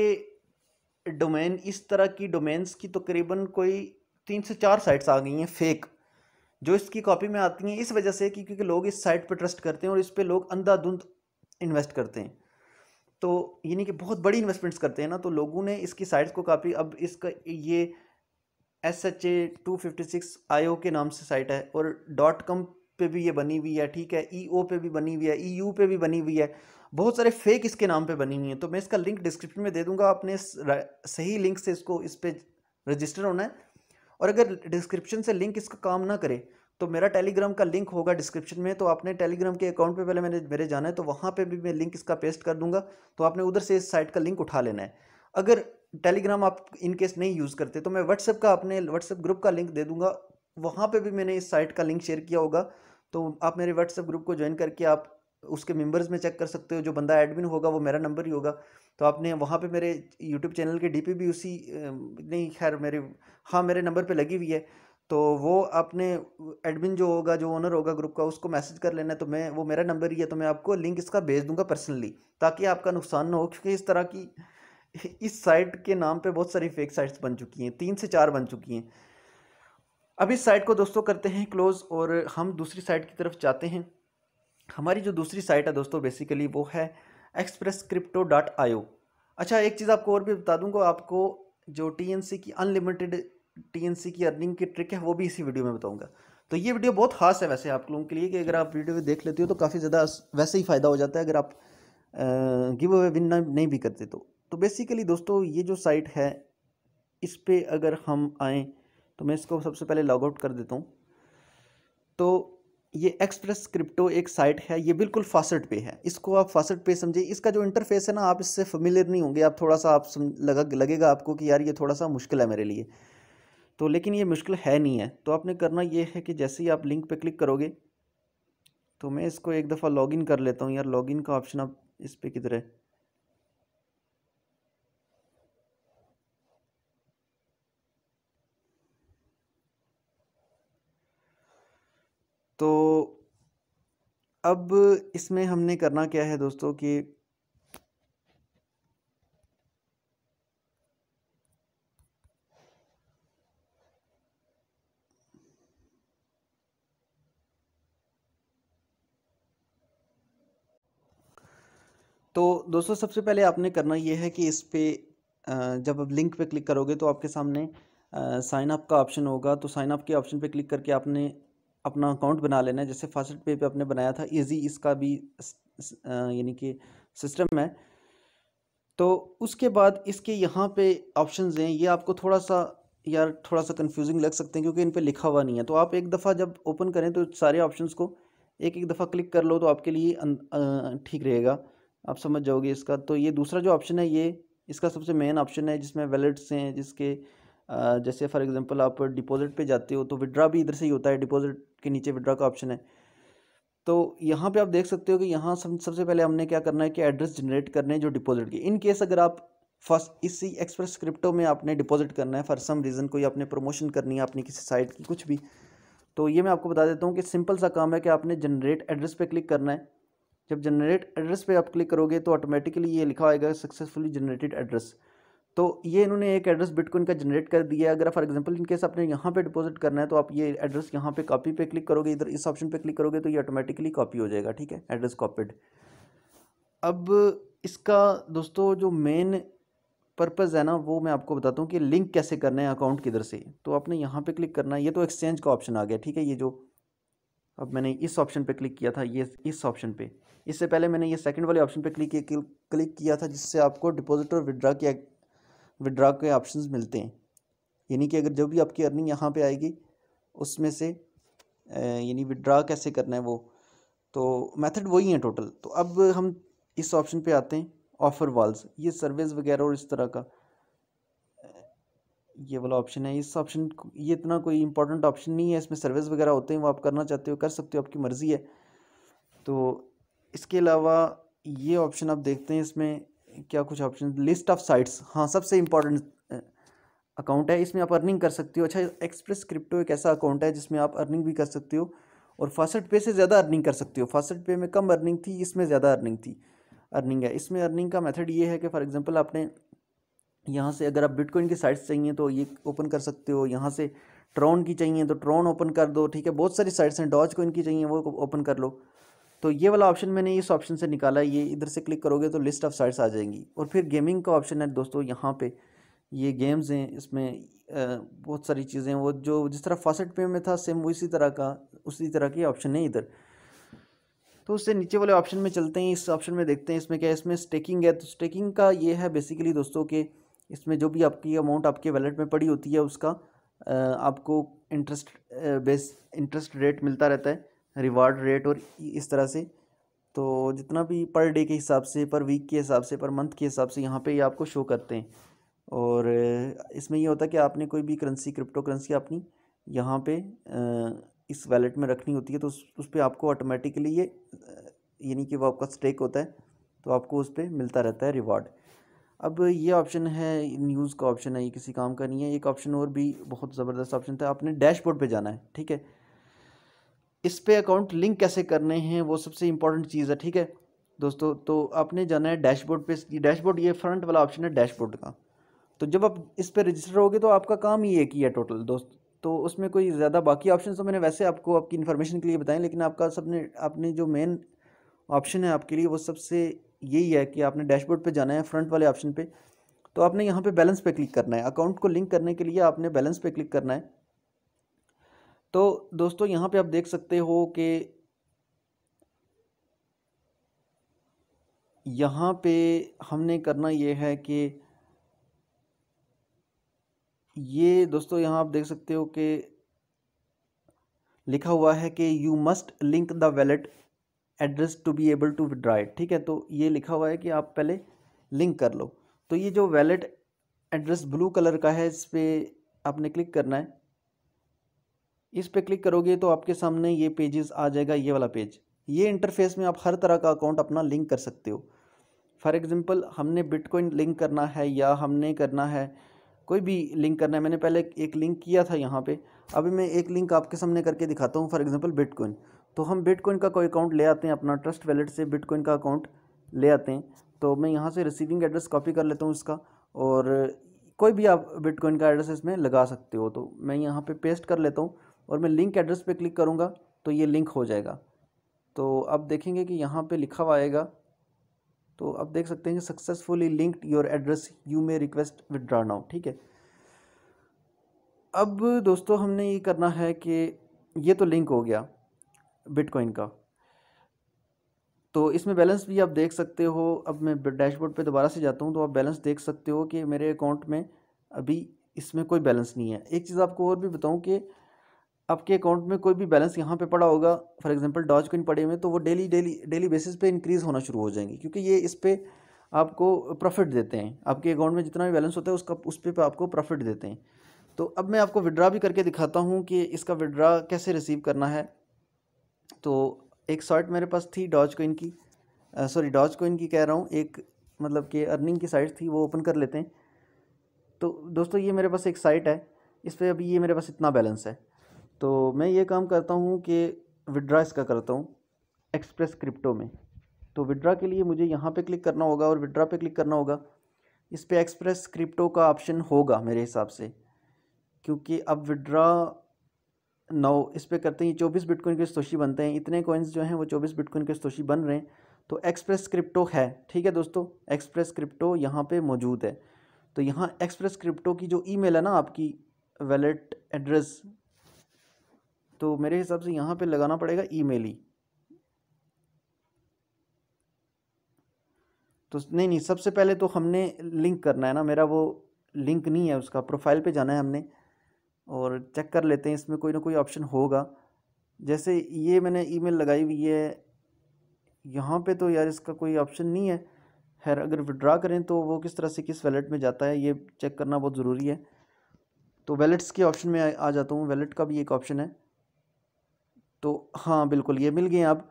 डोमेन इस तरह की डोमेन्स की तकरीबन तो कोई तीन से चार साइट्स आ गई हैं फेक जो इसकी कॉपी में आती हैं इस वजह से कि क्योंकि लोग इस साइट पर ट्रस्ट करते हैं और इस पर लोग अंधाधुंध इन्वेस्ट करते हैं तो यानी कि बहुत बड़ी इन्वेस्टमेंट्स करते हैं ना तो लोगों ने इसकी साइट्स को काफ़ी अब इसका ये S H A two fifty six I O के नाम से साइट है और डॉट कॉम पर भी ये बनी हुई है ठीक है ई e ओ पे भी बनी हुई है ई e यू पे भी बनी हुई है बहुत सारे फेक इसके नाम पे बनी हुई हैं तो मैं इसका लिंक डिस्क्रिप्शन में दे दूंगा आपने सही लिंक से इसको इस पर रजिस्टर होना है और अगर डिस्क्रिप्शन से लिंक इसका काम ना करे तो मेरा टेलीग्राम का लिंक होगा डिस्क्रिप्शन में तो आपने टेलीग्राम के अकाउंट पे पहले मैंने मेरे जाना है तो वहाँ पे भी मैं लिंक इसका पेस्ट कर दूंगा तो आपने उधर से इस साइट का लिंक उठा लेना है अगर टेलीग्राम आप इनकेस नहीं यूज़ करते तो मैं व्हाट्सएप का अपने व्हाट्सएप ग्रुप का लिंक दे दूंगा वहाँ पर भी मैंने इस साइट का लिंक शेयर किया होगा तो आप मेरे व्हाट्सएप ग्रुप को ज्वाइन करके आप उसके मेंबर्स में चेक कर सकते हो जो बंदा एडमिन होगा वो मेरा नंबर ही होगा तो आपने वहाँ पे मेरे यूट्यूब चैनल के डीपी भी उसी नहीं खैर मेरे हाँ मेरे नंबर पे लगी हुई है तो वो आपने एडमिन जो होगा जो ओनर होगा ग्रुप का उसको मैसेज कर लेना तो मैं वो मेरा नंबर ही है तो मैं आपको लिंक इसका भेज दूंगा पर्सनली ताकि आपका नुकसान ना हो क्योंकि इस तरह की इस साइट के नाम पर बहुत सारी फेक साइट्स बन चुकी हैं तीन से चार बन चुकी हैं अब इस साइट को दोस्तों करते हैं क्लोज़ और हम दूसरी साइट की तरफ जाते हैं हमारी जो दूसरी साइट है दोस्तों बेसिकली वो है एक्सप्रेस क्रिप्टो डॉट आयो अच्छा एक चीज़ आपको और भी बता दूंगा आपको जो टी की अनलिमिटेड टी की अर्निंग की ट्रिक है वो भी इसी वीडियो में बताऊँगा तो ये वीडियो बहुत खास है वैसे आप लोगों के लिए कि अगर आप वीडियो देख लेते हो तो काफ़ी ज़्यादा वैसे ही फ़ायदा हो जाता है अगर आप गिव अवे विन नहीं भी करते तो तो बेसिकली दोस्तों ये जो साइट है इस पर अगर हम आएँ तो मैं इसको सबसे पहले लॉग आउट कर देता हूँ तो ये एक्सप्रेस क्रिप्टो एक साइट है ये बिल्कुल फासट पे है इसको आप फासट पे समझिए इसका जो इंटरफेस है ना आप इससे फमिलियर नहीं होंगे आप थोड़ा सा आप लगा लगेगा आपको कि यार ये थोड़ा सा मुश्किल है मेरे लिए तो लेकिन ये मुश्किल है नहीं है तो आपने करना ये है कि जैसे ही आप लिंक पे क्लिक करोगे तो मैं इसको एक दफ़ा लॉगिन कर लेता हूँ यार लॉगिन का ऑप्शन आप इस पर किधर है तो अब इसमें हमने करना क्या है दोस्तों कि तो दोस्तों सबसे पहले आपने करना ये है कि इस पे जब आप लिंक पे क्लिक करोगे तो आपके सामने साइन अप का ऑप्शन होगा तो साइन अप के ऑप्शन पे क्लिक करके आपने अपना अकाउंट बना लेना है जैसे फास्ट पे पे आपने बनाया था इजी इसका भी यानी कि सिस्टम है तो उसके बाद इसके यहाँ पे ऑप्शन हैं ये आपको थोड़ा सा यार थोड़ा सा कंफ्यूजिंग लग सकते हैं क्योंकि इन पर लिखा हुआ नहीं है तो आप एक दफ़ा जब ओपन करें तो सारे ऑप्शन को एक एक दफ़ा क्लिक कर लो तो आपके लिए अं, ठीक रहेगा आप समझ जाओगे इसका तो ये दूसरा जो ऑप्शन है ये इसका सबसे मेन ऑप्शन है जिसमें वैलेट्स हैं जिसके जैसे फॉर एग्जांपल आप डिपॉजिट पे जाते हो तो विड्रा भी इधर से ही होता है डिपॉजिट के नीचे विड्रा का ऑप्शन है तो यहाँ पे आप देख सकते हो कि यहाँ सब सबसे पहले हमने क्या करना है कि एड्रेस जनरेट करने जो डिपॉजिट के इन केस अगर आप फर्स्ट इसी एक्सप्रेस क्रिप्टो में आपने डिपॉजिट करना है फॉर सम रीज़न कोई आपने प्रमोशन करनी है अपनी किसी साइट की कुछ भी तो ये मैं आपको बता देता हूँ कि सिंपल सा काम है कि आपने जनरेट एड्रेस पर क्लिक करना है जब जनरेट एड्रेस पे आप क्लिक करोगे तो ऑटोमेटिकली ये लिखा आएगा सक्सेसफुली जनरेटेड एड्रेस तो ये इन्होंने एक एड्रेस बिटकॉइन का जनरेट कर दिया है अगर फॉर एग्जांपल इन केस आपने यहाँ पे डिपॉजिट करना है तो आप ये एड्रेस यहाँ पे कॉपी पे क्लिक करोगे इधर इस ऑप्शन पे क्लिक करोगे तो ये ऑटोमेटिकली कॉपी हो जाएगा ठीक है एड्रेस कॉपीड अब इसका दोस्तों जो मेन पर्पज़ है ना वो मैं आपको बताता हूँ कि लिंक कैसे करना है अकाउंट किधर से तो आपने यहाँ पर क्लिक करना है ये तो एक्सचेंज का ऑप्शन आ गया ठीक है ये जो अब मैंने इस ऑप्शन पर क्लिक किया था ये इस ऑप्शन पर इससे पहले मैंने ये सेकंड वाले ऑप्शन पे क्लिक क्लिक किया था जिससे आपको डिपॉजिट और विड्रा की विड्रा के ऑप्शंस मिलते हैं यानी कि अगर जब भी आपकी अर्निंग यहाँ पे आएगी उसमें से यानी विड्रा कैसे करना है वो तो मेथड वही है टोटल तो अब हम इस ऑप्शन पे आते हैं ऑफ़र वाल्स ये सर्विस वगैरह और इस तरह का ये वाला ऑप्शन है इस ऑप्शन ये इतना कोई इंपॉर्टेंट ऑप्शन नहीं है इसमें सर्विस वगैरह होते हैं वो आप करना चाहते हो कर सकते हो आपकी मर्ज़ी है तो इसके अलावा ये ऑप्शन आप देखते हैं इसमें क्या कुछ ऑप्शन लिस्ट ऑफ साइट्स हाँ सबसे इंपॉर्टेंट अकाउंट है इसमें आप अर्निंग कर सकते हो अच्छा एक्सप्रेस क्रिप्टो एक ऐसा अकाउंट है जिसमें आप अर्निंग भी कर सकते हो और फासठ पे से ज़्यादा अर्निंग कर सकते हो फासठ पे में कम अर्निंग थी इसमें ज़्यादा अर्निंग थी अर्निंग है इसमें अर्निंग का मेथड ये है कि फॉर एग्जांपल आपने यहाँ से अगर आप बिटकॉइन की साइट्स चाहिए तो ये ओपन कर सकते हो यहाँ से ट्रॉन की चाहिए तो ट्रॉन ओपन कर दो ठीक है बहुत सारी साइट्स हैं डॉज कोइन की चाहिए वो ओपन कर लो तो ये वाला ऑप्शन मैंने इस ऑप्शन से निकाला ये इधर से क्लिक करोगे तो लिस्ट ऑफ साइट्स आ जाएंगी और फिर गेमिंग का ऑप्शन है दोस्तों यहाँ पे ये गेम्स हैं इसमें बहुत सारी चीज़ें वो जो जिस तरह फासट पे में था सेम वो इसी तरह का उसी तरह की ऑप्शन है इधर तो उससे नीचे वाले ऑप्शन में चलते हैं इस ऑप्शन में देखते हैं इसमें क्या है इसमें स्टेकिंग है तो स्टेकिंग का ये है बेसिकली दोस्तों के इसमें जो भी आपकी अमाउंट आपके वैलेट में पड़ी होती है उसका आपको इंटरेस्ट बेस इंटरेस्ट रेट मिलता रहता है रिवार्ड रेट और इस तरह से तो जितना भी पर डे के हिसाब से पर वीक के हिसाब से पर मंथ के हिसाब से यहाँ पे ये आपको शो करते हैं और इसमें ये होता है कि आपने कोई भी करेंसी क्रिप्टो करेंसी अपनी यहाँ पे इस वैलेट में रखनी होती है तो उस, उस पर आपको ऑटोमेटिकली ये यानी कि वो आपका स्टेक होता है तो आपको उस पर मिलता रहता है रिवार्ड अब ये ऑप्शन है न्यूज़ का ऑप्शन है ये किसी काम का नहीं है एक ऑप्शन और भी बहुत ज़बरदस्त ऑप्शन था आपने डैशबोर्ड पे जाना है ठीक है इस पे अकाउंट लिंक कैसे करने हैं वो सबसे इंपॉर्टेंट चीज़ है ठीक है दोस्तों तो आपने जाना है डैशबोर्ड पे डैशबोर्ड ये फ्रंट वाला ऑप्शन है डैशबोर्ड का तो जब आप इस पर रजिस्टर होगे तो आपका काम ही एक ही है टोटल दोस्त तो उसमें कोई ज़्यादा बाकी ऑप्शन तो मैंने वैसे आपको आपकी इन्फॉर्मेशन के लिए बताएं लेकिन आपका सबने आपने जो मेन ऑप्शन है आपके लिए वो सबसे यही है कि आपने डैशबोर्ड पर जाना है फ्रंट वाले ऑप्शन पर तो आपने यहाँ पर बैलेंस पे क्लिक करना है अकाउंट को लिंक करने के लिए आपने बैलेंस पे क्लिक करना है तो दोस्तों यहाँ पे आप देख सकते हो कि यहाँ पे हमने करना ये है कि ये दोस्तों यहाँ आप देख सकते हो कि लिखा हुआ है कि you must link the wallet address to be able to withdraw it ठीक है तो ये लिखा हुआ है कि आप पहले लिंक कर लो तो ये जो वैलेट एड्रेस ब्लू कलर का है इस पर आपने क्लिक करना है इस पर क्लिक करोगे तो आपके सामने ये पेजेस आ जाएगा ये वाला पेज ये इंटरफेस में आप हर तरह का अकाउंट अपना लिंक कर सकते हो फॉर एग्ज़ाम्पल हमने बिटकॉइन लिंक करना है या हमने करना है कोई भी लिंक करना है मैंने पहले एक लिंक किया था यहाँ पे अभी मैं एक लिंक आपके सामने करके दिखाता हूँ फॉर एग्जाम्पल बिटकॉइन तो हम बिटकॉइन का कोई अकाउंट ले आते हैं अपना ट्रस्ट वैलेट से बिटकॉइन का अकाउंट ले आते हैं तो मैं यहाँ से रिसीविंग एड्रेस कॉपी कर लेता हूँ इसका और कोई भी आप बिटकॉइन का एड्रेस इसमें लगा सकते हो तो मैं यहाँ पर पे पेस्ट कर लेता हूँ और मैं लिंक एड्रेस पे क्लिक करूँगा तो ये लिंक हो जाएगा तो अब देखेंगे कि यहाँ पे लिखा हुआ आएगा तो अब देख सकते हैं कि successfully linked your address you may request withdraw now ठीक है अब दोस्तों हमने ये करना है कि ये तो लिंक हो गया बिटकॉइन का तो इसमें बैलेंस भी आप देख सकते हो अब मैं डैशबोर्ड पे दोबारा से जाता हूँ तो आप बैलेंस देख सकते हो कि मेरे अकाउंट में अभी इसमें कोई बैलेंस नहीं है एक चीज़ आपको और भी बताऊँ कि आपके अकाउंट में कोई भी बैलेंस यहाँ पे पड़ा होगा फॉर एग्जांपल डॉज कोइन पड़े हुए तो वो डेली डेली डेली बेसिस पे इंक्रीज़ होना शुरू हो जाएंगे क्योंकि ये इस पर आपको प्रॉफिट देते हैं आपके अकाउंट में जितना भी बैलेंस होता है उसका उस पर आपको प्रॉफिट देते हैं तो अब मैं आपको विड्रा भी करके दिखाता हूँ कि इसका विड्रा कैसे रिसीव करना है तो एक साइट मेरे पास थी डॉज कोइन की सॉरी डॉज कोइन की कह रहा हूँ एक मतलब कि अर्निंग की साइट थी वो ओपन कर लेते हैं तो दोस्तों ये मेरे पास एक साइट है इस पर अभी ये मेरे पास इतना बैलेंस है तो मैं ये काम करता हूँ कि विड्रा इसका करता हूँ एक्सप्रेस क्रिप्टो में तो विड्रा के लिए मुझे यहाँ पे क्लिक करना होगा और विड्रा पे क्लिक करना होगा इस पर एक्सप्रेस क्रिप्टो का ऑप्शन होगा मेरे हिसाब से क्योंकि अब विड्रा नौ इस पर करते हैं चौबीस बिटकॉइन के स्तोशी बनते हैं इतने कॉइन्स जो हैं वो चौबीस बिटकॉइन के स्तोशी बन रहे हैं तो एक्सप्रेस क्रिप्टो है ठीक है दोस्तों एक्सप्रेस क्रिप्टो यहाँ पर मौजूद है तो यहाँ एक्सप्रेस क्रिप्टो की जो ई है ना आपकी वैलेट एड्रेस तो मेरे हिसाब से यहाँ पे लगाना पड़ेगा ईमेल ही तो नहीं नहीं सबसे पहले तो हमने लिंक करना है ना मेरा वो लिंक नहीं है उसका प्रोफाइल पे जाना है हमने और चेक कर लेते हैं इसमें कोई ना कोई ऑप्शन होगा जैसे ये मैंने ईमेल लगाई हुई है यहाँ पे तो यार इसका कोई ऑप्शन नहीं है खैर अगर विड्रा करें तो वो किस तरह से किस वैलेट में जाता है ये चेक करना बहुत ज़रूरी है तो वैलेट्स के ऑप्शन में आ, आ जाता हूँ वैलेट का भी एक ऑप्शन है तो हाँ बिल्कुल ये मिल गए अब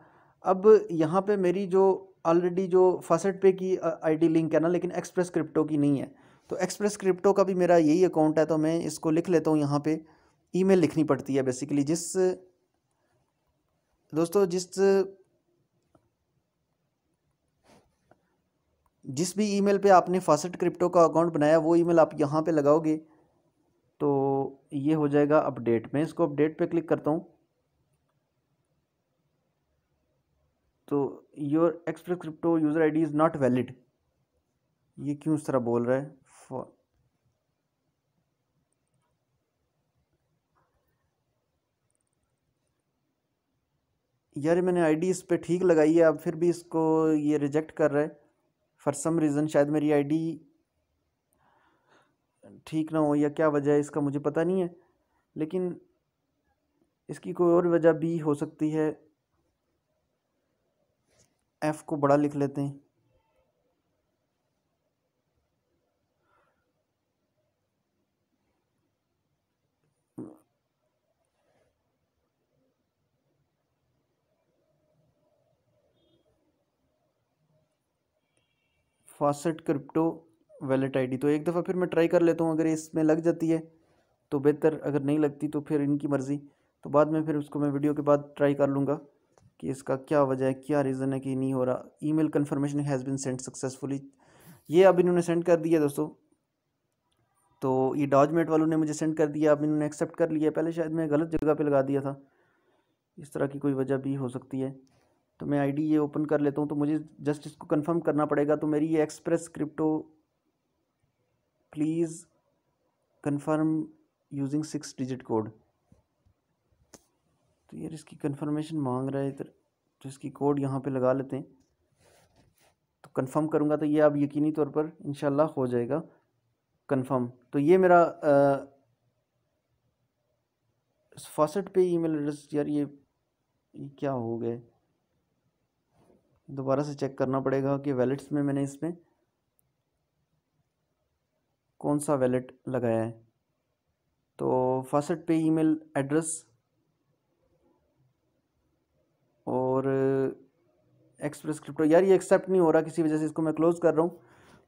अब यहाँ पे मेरी जो ऑलरेडी जो फसेट पे की आईडी लिंक है ना लेकिन एक्सप्रेस क्रिप्टो की नहीं है तो एक्सप्रेस क्रिप्टो का भी मेरा यही अकाउंट है तो मैं इसको लिख लेता हूँ यहाँ पे ईमेल लिखनी पड़ती है बेसिकली जिस दोस्तों जिस जिस भी ईमेल पे आपने फासेट क्रिप्टो का अकाउंट बनाया वो ईमेल आप यहाँ पे लगाओगे तो ये हो जाएगा अपडेट मैं इसको अपडेट पे क्लिक करता हूँ तो your express crypto user ID is not valid ये क्यों इस तरह बोल रहा है फॉर यार मैंने आईडी इस पर ठीक लगाई है अब फिर भी इसको ये रिजेक्ट कर रहा है फॉर सम रीज़न शायद मेरी आईडी ठीक ना हो या क्या वजह है इसका मुझे पता नहीं है लेकिन इसकी कोई और वजह भी हो सकती है एफ को बड़ा लिख लेते हैं फासेट क्रिप्टो वैलेट आईडी तो एक दफ़ा फिर मैं ट्राई कर लेता हूँ अगर इसमें लग जाती है तो बेहतर अगर नहीं लगती तो फिर इनकी मर्ज़ी तो बाद में फिर उसको मैं वीडियो के बाद ट्राई कर लूँगा कि इसका क्या वजह है क्या रीज़न है कि नहीं हो रहा email confirmation has been send successfully ये अब इन्होंने सेंड कर दिया दोस्तों तो ये डॉजमेट वालों ने मुझे सेंड कर दिया अब इन्होंने एक्सेप्ट कर लिया पहले शायद मैं गलत जगह पे लगा दिया था इस तरह की कोई वजह भी हो सकती है तो मैं आईडी ये ओपन कर लेता हूँ तो मुझे जस्ट इसको कन्फर्म करना पड़ेगा तो मेरी ये express crypto please confirm using six digit code तो यार इसकी कंफर्मेशन मांग रहा है इधर तो इसकी कोड यहाँ पे लगा लेते हैं तो कंफर्म करूँगा तो ये अब यकीनी तौर पर इन हो जाएगा कंफर्म तो ये मेरा फॉसेट पे ईमेल एड्रेस यार ये, ये क्या हो गए दोबारा से चेक करना पड़ेगा कि वैलेट्स में मैंने इसमें कौन सा वैलेट लगाया है तो फॉसेट पे ईमेल एड्रेस और एक्सप्रेस क्रिप्टो यार ये एक्सेप्ट नहीं हो रहा किसी वजह से इसको मैं क्लोज़ कर रहा हूँ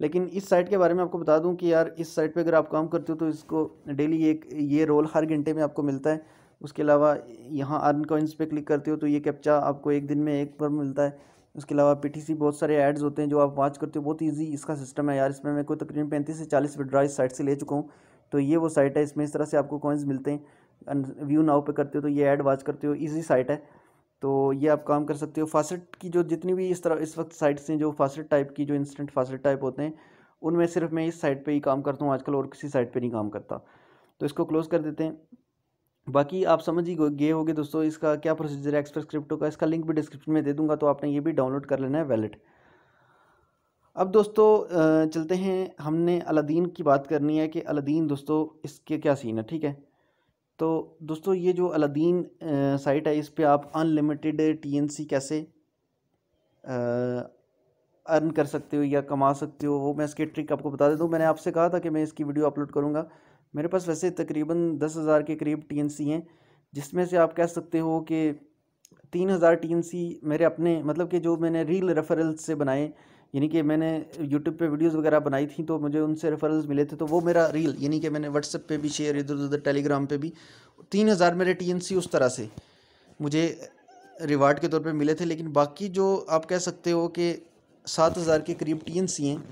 लेकिन इस साइट के बारे में आपको बता दूं कि यार इस साइट पे अगर आप काम करते हो तो इसको डेली एक ये रोल हर घंटे में आपको मिलता है उसके अलावा यहाँ अर्न कॉइंस पे क्लिक करते हो तो ये कैप्चा आपको एक दिन में एक पर मिलता है उसके अलावा पीटीसी बहुत सारे एड्स होते हैं जो आप वॉच करते हो बहुत ईजी इसका सिस्टम है यार इसमें मैं कोई तकरीबन पैंतीस से चालीस विड्रा इस साइट से ले चुका हूँ तो ये वो साइट है इसमें इस तरह से आपको कॉइन्स मिलते हैं व्यू नाव पे करते हो तो ये ऐड वॉच करते हो ईजी साइट है तो ये आप काम कर सकते हो फासेट की जो जितनी भी इस तरह इस वक्त साइट्स हैं जो फासेट टाइप की जो इंस्टेंट फासेट टाइप होते हैं उनमें सिर्फ मैं इस साइट पे ही काम करता हूँ आजकल और किसी साइट पे नहीं काम करता तो इसको क्लोज़ कर देते हैं बाकी आप समझ ही गए गए दोस्तों इसका क्या प्रोसीजर है एक्सप्रेस क्रिप्टो का इसका लिंक भी डिस्क्रिप्शन में दे दूंगा तो आपने ये भी डाउनलोड कर लेना है वैलेट अब दोस्तों चलते हैं हमने अलादीन की बात करनी है कि अलादीन दोस्तों इसके क्या सीन है ठीक है तो दोस्तों ये जो अलादीन साइट है इस पर आप अनलिमिटेड टीएनसी कैसे अर्न कर सकते हो या कमा सकते हो वो मैं इसके ट्रिक आपको बता देता हूँ मैंने आपसे कहा था कि मैं इसकी वीडियो अपलोड करूँगा मेरे पास वैसे तकरीबन दस हज़ार के करीब टी एन सी हैं जिसमें से आप कह सकते हो कि तीन हज़ार टी एन सी मेरे अपने मतलब कि जो मैंने रील रेफरल से बनाए यानी कि मैंने यूट्यूब पे वीडियोस वगैरह बनाई थी तो मुझे उनसे रेफरल्स मिले थे तो वो मेरा रील यानी कि मैंने व्हाट्सएप पे भी शेयर इधर उधर टेलीग्राम पे भी तीन हज़ार मेरे टी उस तरह से मुझे रिवार्ड के तौर पे मिले थे लेकिन बाकी जो आप कह सकते हो कि सात हज़ार के करीब टी हैं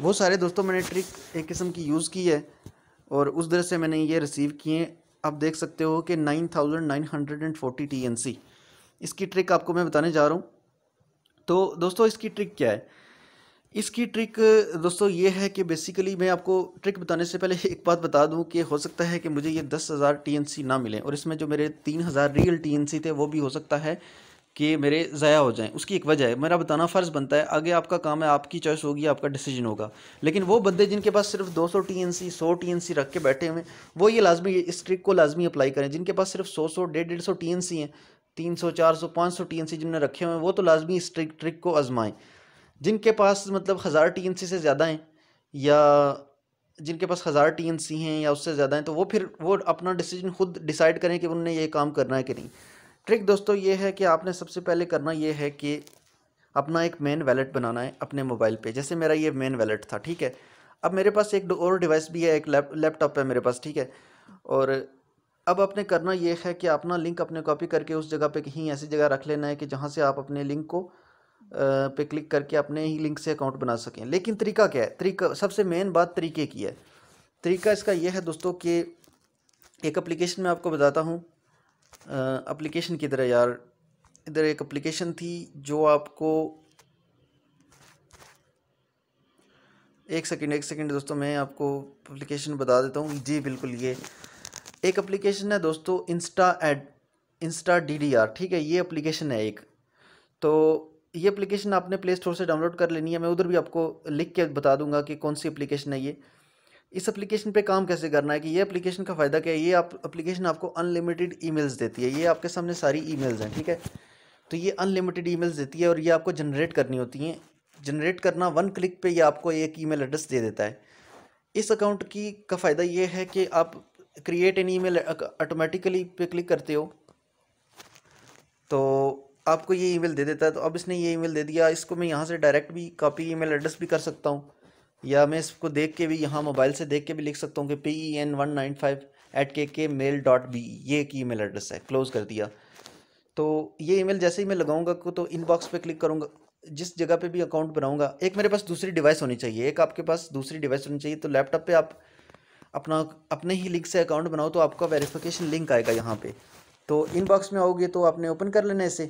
वो सारे दोस्तों मैंने ट्रिक एक किस्म की यूज़ की है और उस तरह से मैंने ये रिसीव किए आप देख सकते हो कि nine thousand nine hundred and forty T इसकी ट्रिक आपको मैं बताने जा रहा हूँ तो दोस्तों इसकी ट्रिक क्या है इसकी ट्रिक दोस्तों ये है कि बेसिकली मैं आपको ट्रिक बताने से पहले एक बात बता दूं कि हो सकता है कि मुझे ये दस हज़ार टी ना मिले और इसमें जो मेरे तीन हज़ार रियल टी थे वो भी हो सकता है कि मेरे ज़ाया हो जाएं उसकी एक वजह है मेरा बताना फ़र्ज़ बनता है आगे आपका काम है आपकी चॉइस होगी आपका डिसीजन होगा लेकिन वो बंदे जिनके पास सिर्फ 200 सौ टी एन सी सौ टी एन सी रख के बैठे हुए वो ये लाजमी इस ट्रिक को लाजमी अप्लाई करें जिनके पास सिर्फ 100 सौ डेढ़ डेढ़ सौ टी एन सी हैं तीन सौ चार सौ पाँच सौ टी एन सी जिनने रखे हुए हैं वो तो लाजमी इस ट्रिक ट्रिक को आजमाएं जिनके पास मतलब हज़ार टी एन सी से ज़्यादा हैं या जिनके पास हज़ार टी एन सी हैं या उससे ज़्यादा हैं तो वो फिर वो अपना डिसीजन खुद डिसाइड करें कि उनने ये काम करना है कि नहीं ट्रिक दोस्तों ये है कि आपने सबसे पहले करना ये है कि अपना एक मेन वैलेट बनाना है अपने मोबाइल पर जैसे मेरा ये मेन वैलेट था ठीक है अब मेरे पास एक और डिवाइस भी है एक लैपटॉप है मेरे पास ठीक है और अब आपने करना ये है कि अपना लिंक अपने कॉपी करके उस जगह पे कहीं ऐसी जगह रख लेना है कि जहाँ से आप अपने लिंक को पे क्लिक करके अपने ही लिंक से अकाउंट बना सकें लेकिन तरीका क्या है तरीका सबसे मेन बात तरीके की है तरीका इसका यह है दोस्तों कि एक अप्लीकेशन में आपको बताता हूँ अप्लीकेशन की तरह यार इधर एक अप्लीकेशन थी जो आपको एक सेकंड एक सेकंड दोस्तों मैं आपको अप्लीकेशन बता देता हूँ जी बिल्कुल ये एक एप्लीकेशन है दोस्तों Insta ad Insta D D R ठीक है ये एप्लीकेशन है एक तो ये एप्लीकेशन आपने प्ले स्टोर से डाउनलोड कर लेनी है मैं उधर भी आपको लिख के बता दूंगा कि कौन सी एप्लीकेशन है ये इस एप्लीकेशन पे काम कैसे करना है कि ये एप्लीकेशन का फ़ायदा क्या है ये आप एप्लीकेशन आपको अनलिमिटेड ईमेल्स देती है ये आपके सामने सारी ईमेल्स हैं ठीक है तो ये अनलिमिटेड ईमेल्स देती है और ये आपको जनरेट करनी होती हैं जनरेट करना वन क्लिक पे ये आपको एक ईमेल एड्रेस दे देता है इस अकाउंट की का फ़ायदा ये है कि आप क्रिएट एन ईमेल ऑटोमेटिकली पे क्लिक करते हो तो आपको ये ईमेल दे देता है तो अब इसने ये ईमेल दे दिया इसको मैं यहाँ से डायरेक्ट भी कॉपी ईमेल एड्रेस भी कर सकता हूँ या मैं इसको देख के भी यहाँ मोबाइल से देख के भी लिख सकता हूँ कि P E N one nine five eight K K mail dot B ये एक ई मेल एड्रेस है क्लोज़ कर दिया तो ये ईमेल जैसे ही मैं लगाऊंगा तो इनबॉक्स पे क्लिक करूँगा जिस जगह पे भी अकाउंट बनाऊंगा एक मेरे पास दूसरी डिवाइस होनी चाहिए एक आपके पास दूसरी डिवाइस होनी चाहिए तो लैपटॉप पे आप अपना अपने ही लिंक से अकाउंट बनाओ तो आपका वेरिफिकेशन लिंक आएगा यहाँ पे तो इनबॉक्स में आओगे तो आपने ओपन कर लेना इसे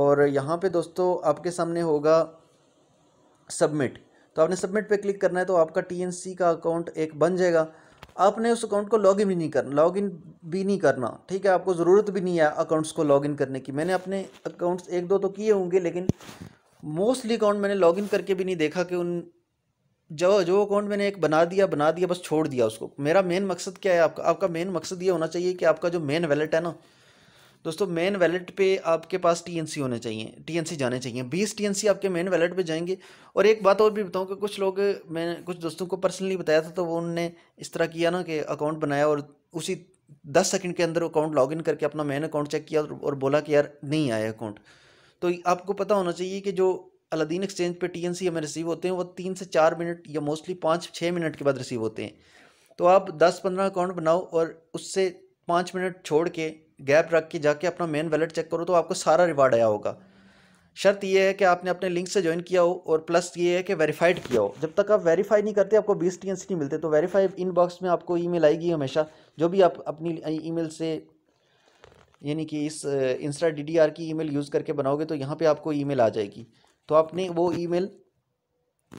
और यहाँ पे दोस्तों आपके सामने होगा सबमिट तो आपने सबमिट पे क्लिक करना है तो आपका टी का अकाउंट एक बन जाएगा आपने उस अकाउंट को लॉगिन भी नहीं करना लॉगिन भी नहीं करना ठीक है आपको ज़रूरत भी नहीं है अकाउंट्स को लॉगिन करने की मैंने अपने अकाउंट्स एक दो तो किए होंगे लेकिन मोस्टली अकाउंट मैंने लॉगिन करके भी नहीं देखा कि उन जो जो अकाउंट मैंने एक बना दिया बना दिया बस छोड़ दिया उसको मेरा मेन मकसद क्या है आपका आपका मेन मकसद ये होना चाहिए कि आपका जो मेन वैलेट है ना दोस्तों मेन वैलेट पे आपके पास टीएनसी होने चाहिए टीएनसी जाने चाहिए बीस टीएनसी आपके मेन वैलेट पे जाएंगे और एक बात और भी बताऊँ कि कुछ लोग मैंने कुछ दोस्तों को पर्सनली बताया था तो वो उनने इस तरह किया ना कि अकाउंट बनाया और उसी दस सेकंड के अंदर अकाउंट इन करके अपना मेन अकाउंट चेक किया और बोला कि यार नहीं आया अकाउंट तो आपको पता होना चाहिए कि जो अलादीन एक्सचेंज पे टीएनसी हमें रिसीव होते हैं वो तीन से चार मिनट या मोस्टली पाँच छः मिनट के बाद रिसीव होते हैं तो आप दस पंद्रह अकाउंट बनाओ और उससे पाँच मिनट छोड़ के गैप रख के जाके अपना मेन वैलेट चेक करो तो आपको सारा रिवार्ड आया होगा शर्त यह है कि आपने अपने लिंक से ज्वाइन किया हो और प्लस ये है कि वेरीफाइड किया हो जब तक आप वेरीफाई नहीं करते आपको बीस टी नहीं मिलते तो वेरीफाई इनबॉक्स में आपको ईमेल आएगी हमेशा जो भी आप अपनी ईमेल से यानी कि इस इंस्टा uh, डी की ईमेल यूज़ करके बनाओगे तो यहाँ पे आपको ईमेल आ जाएगी तो आपने वो ईमेल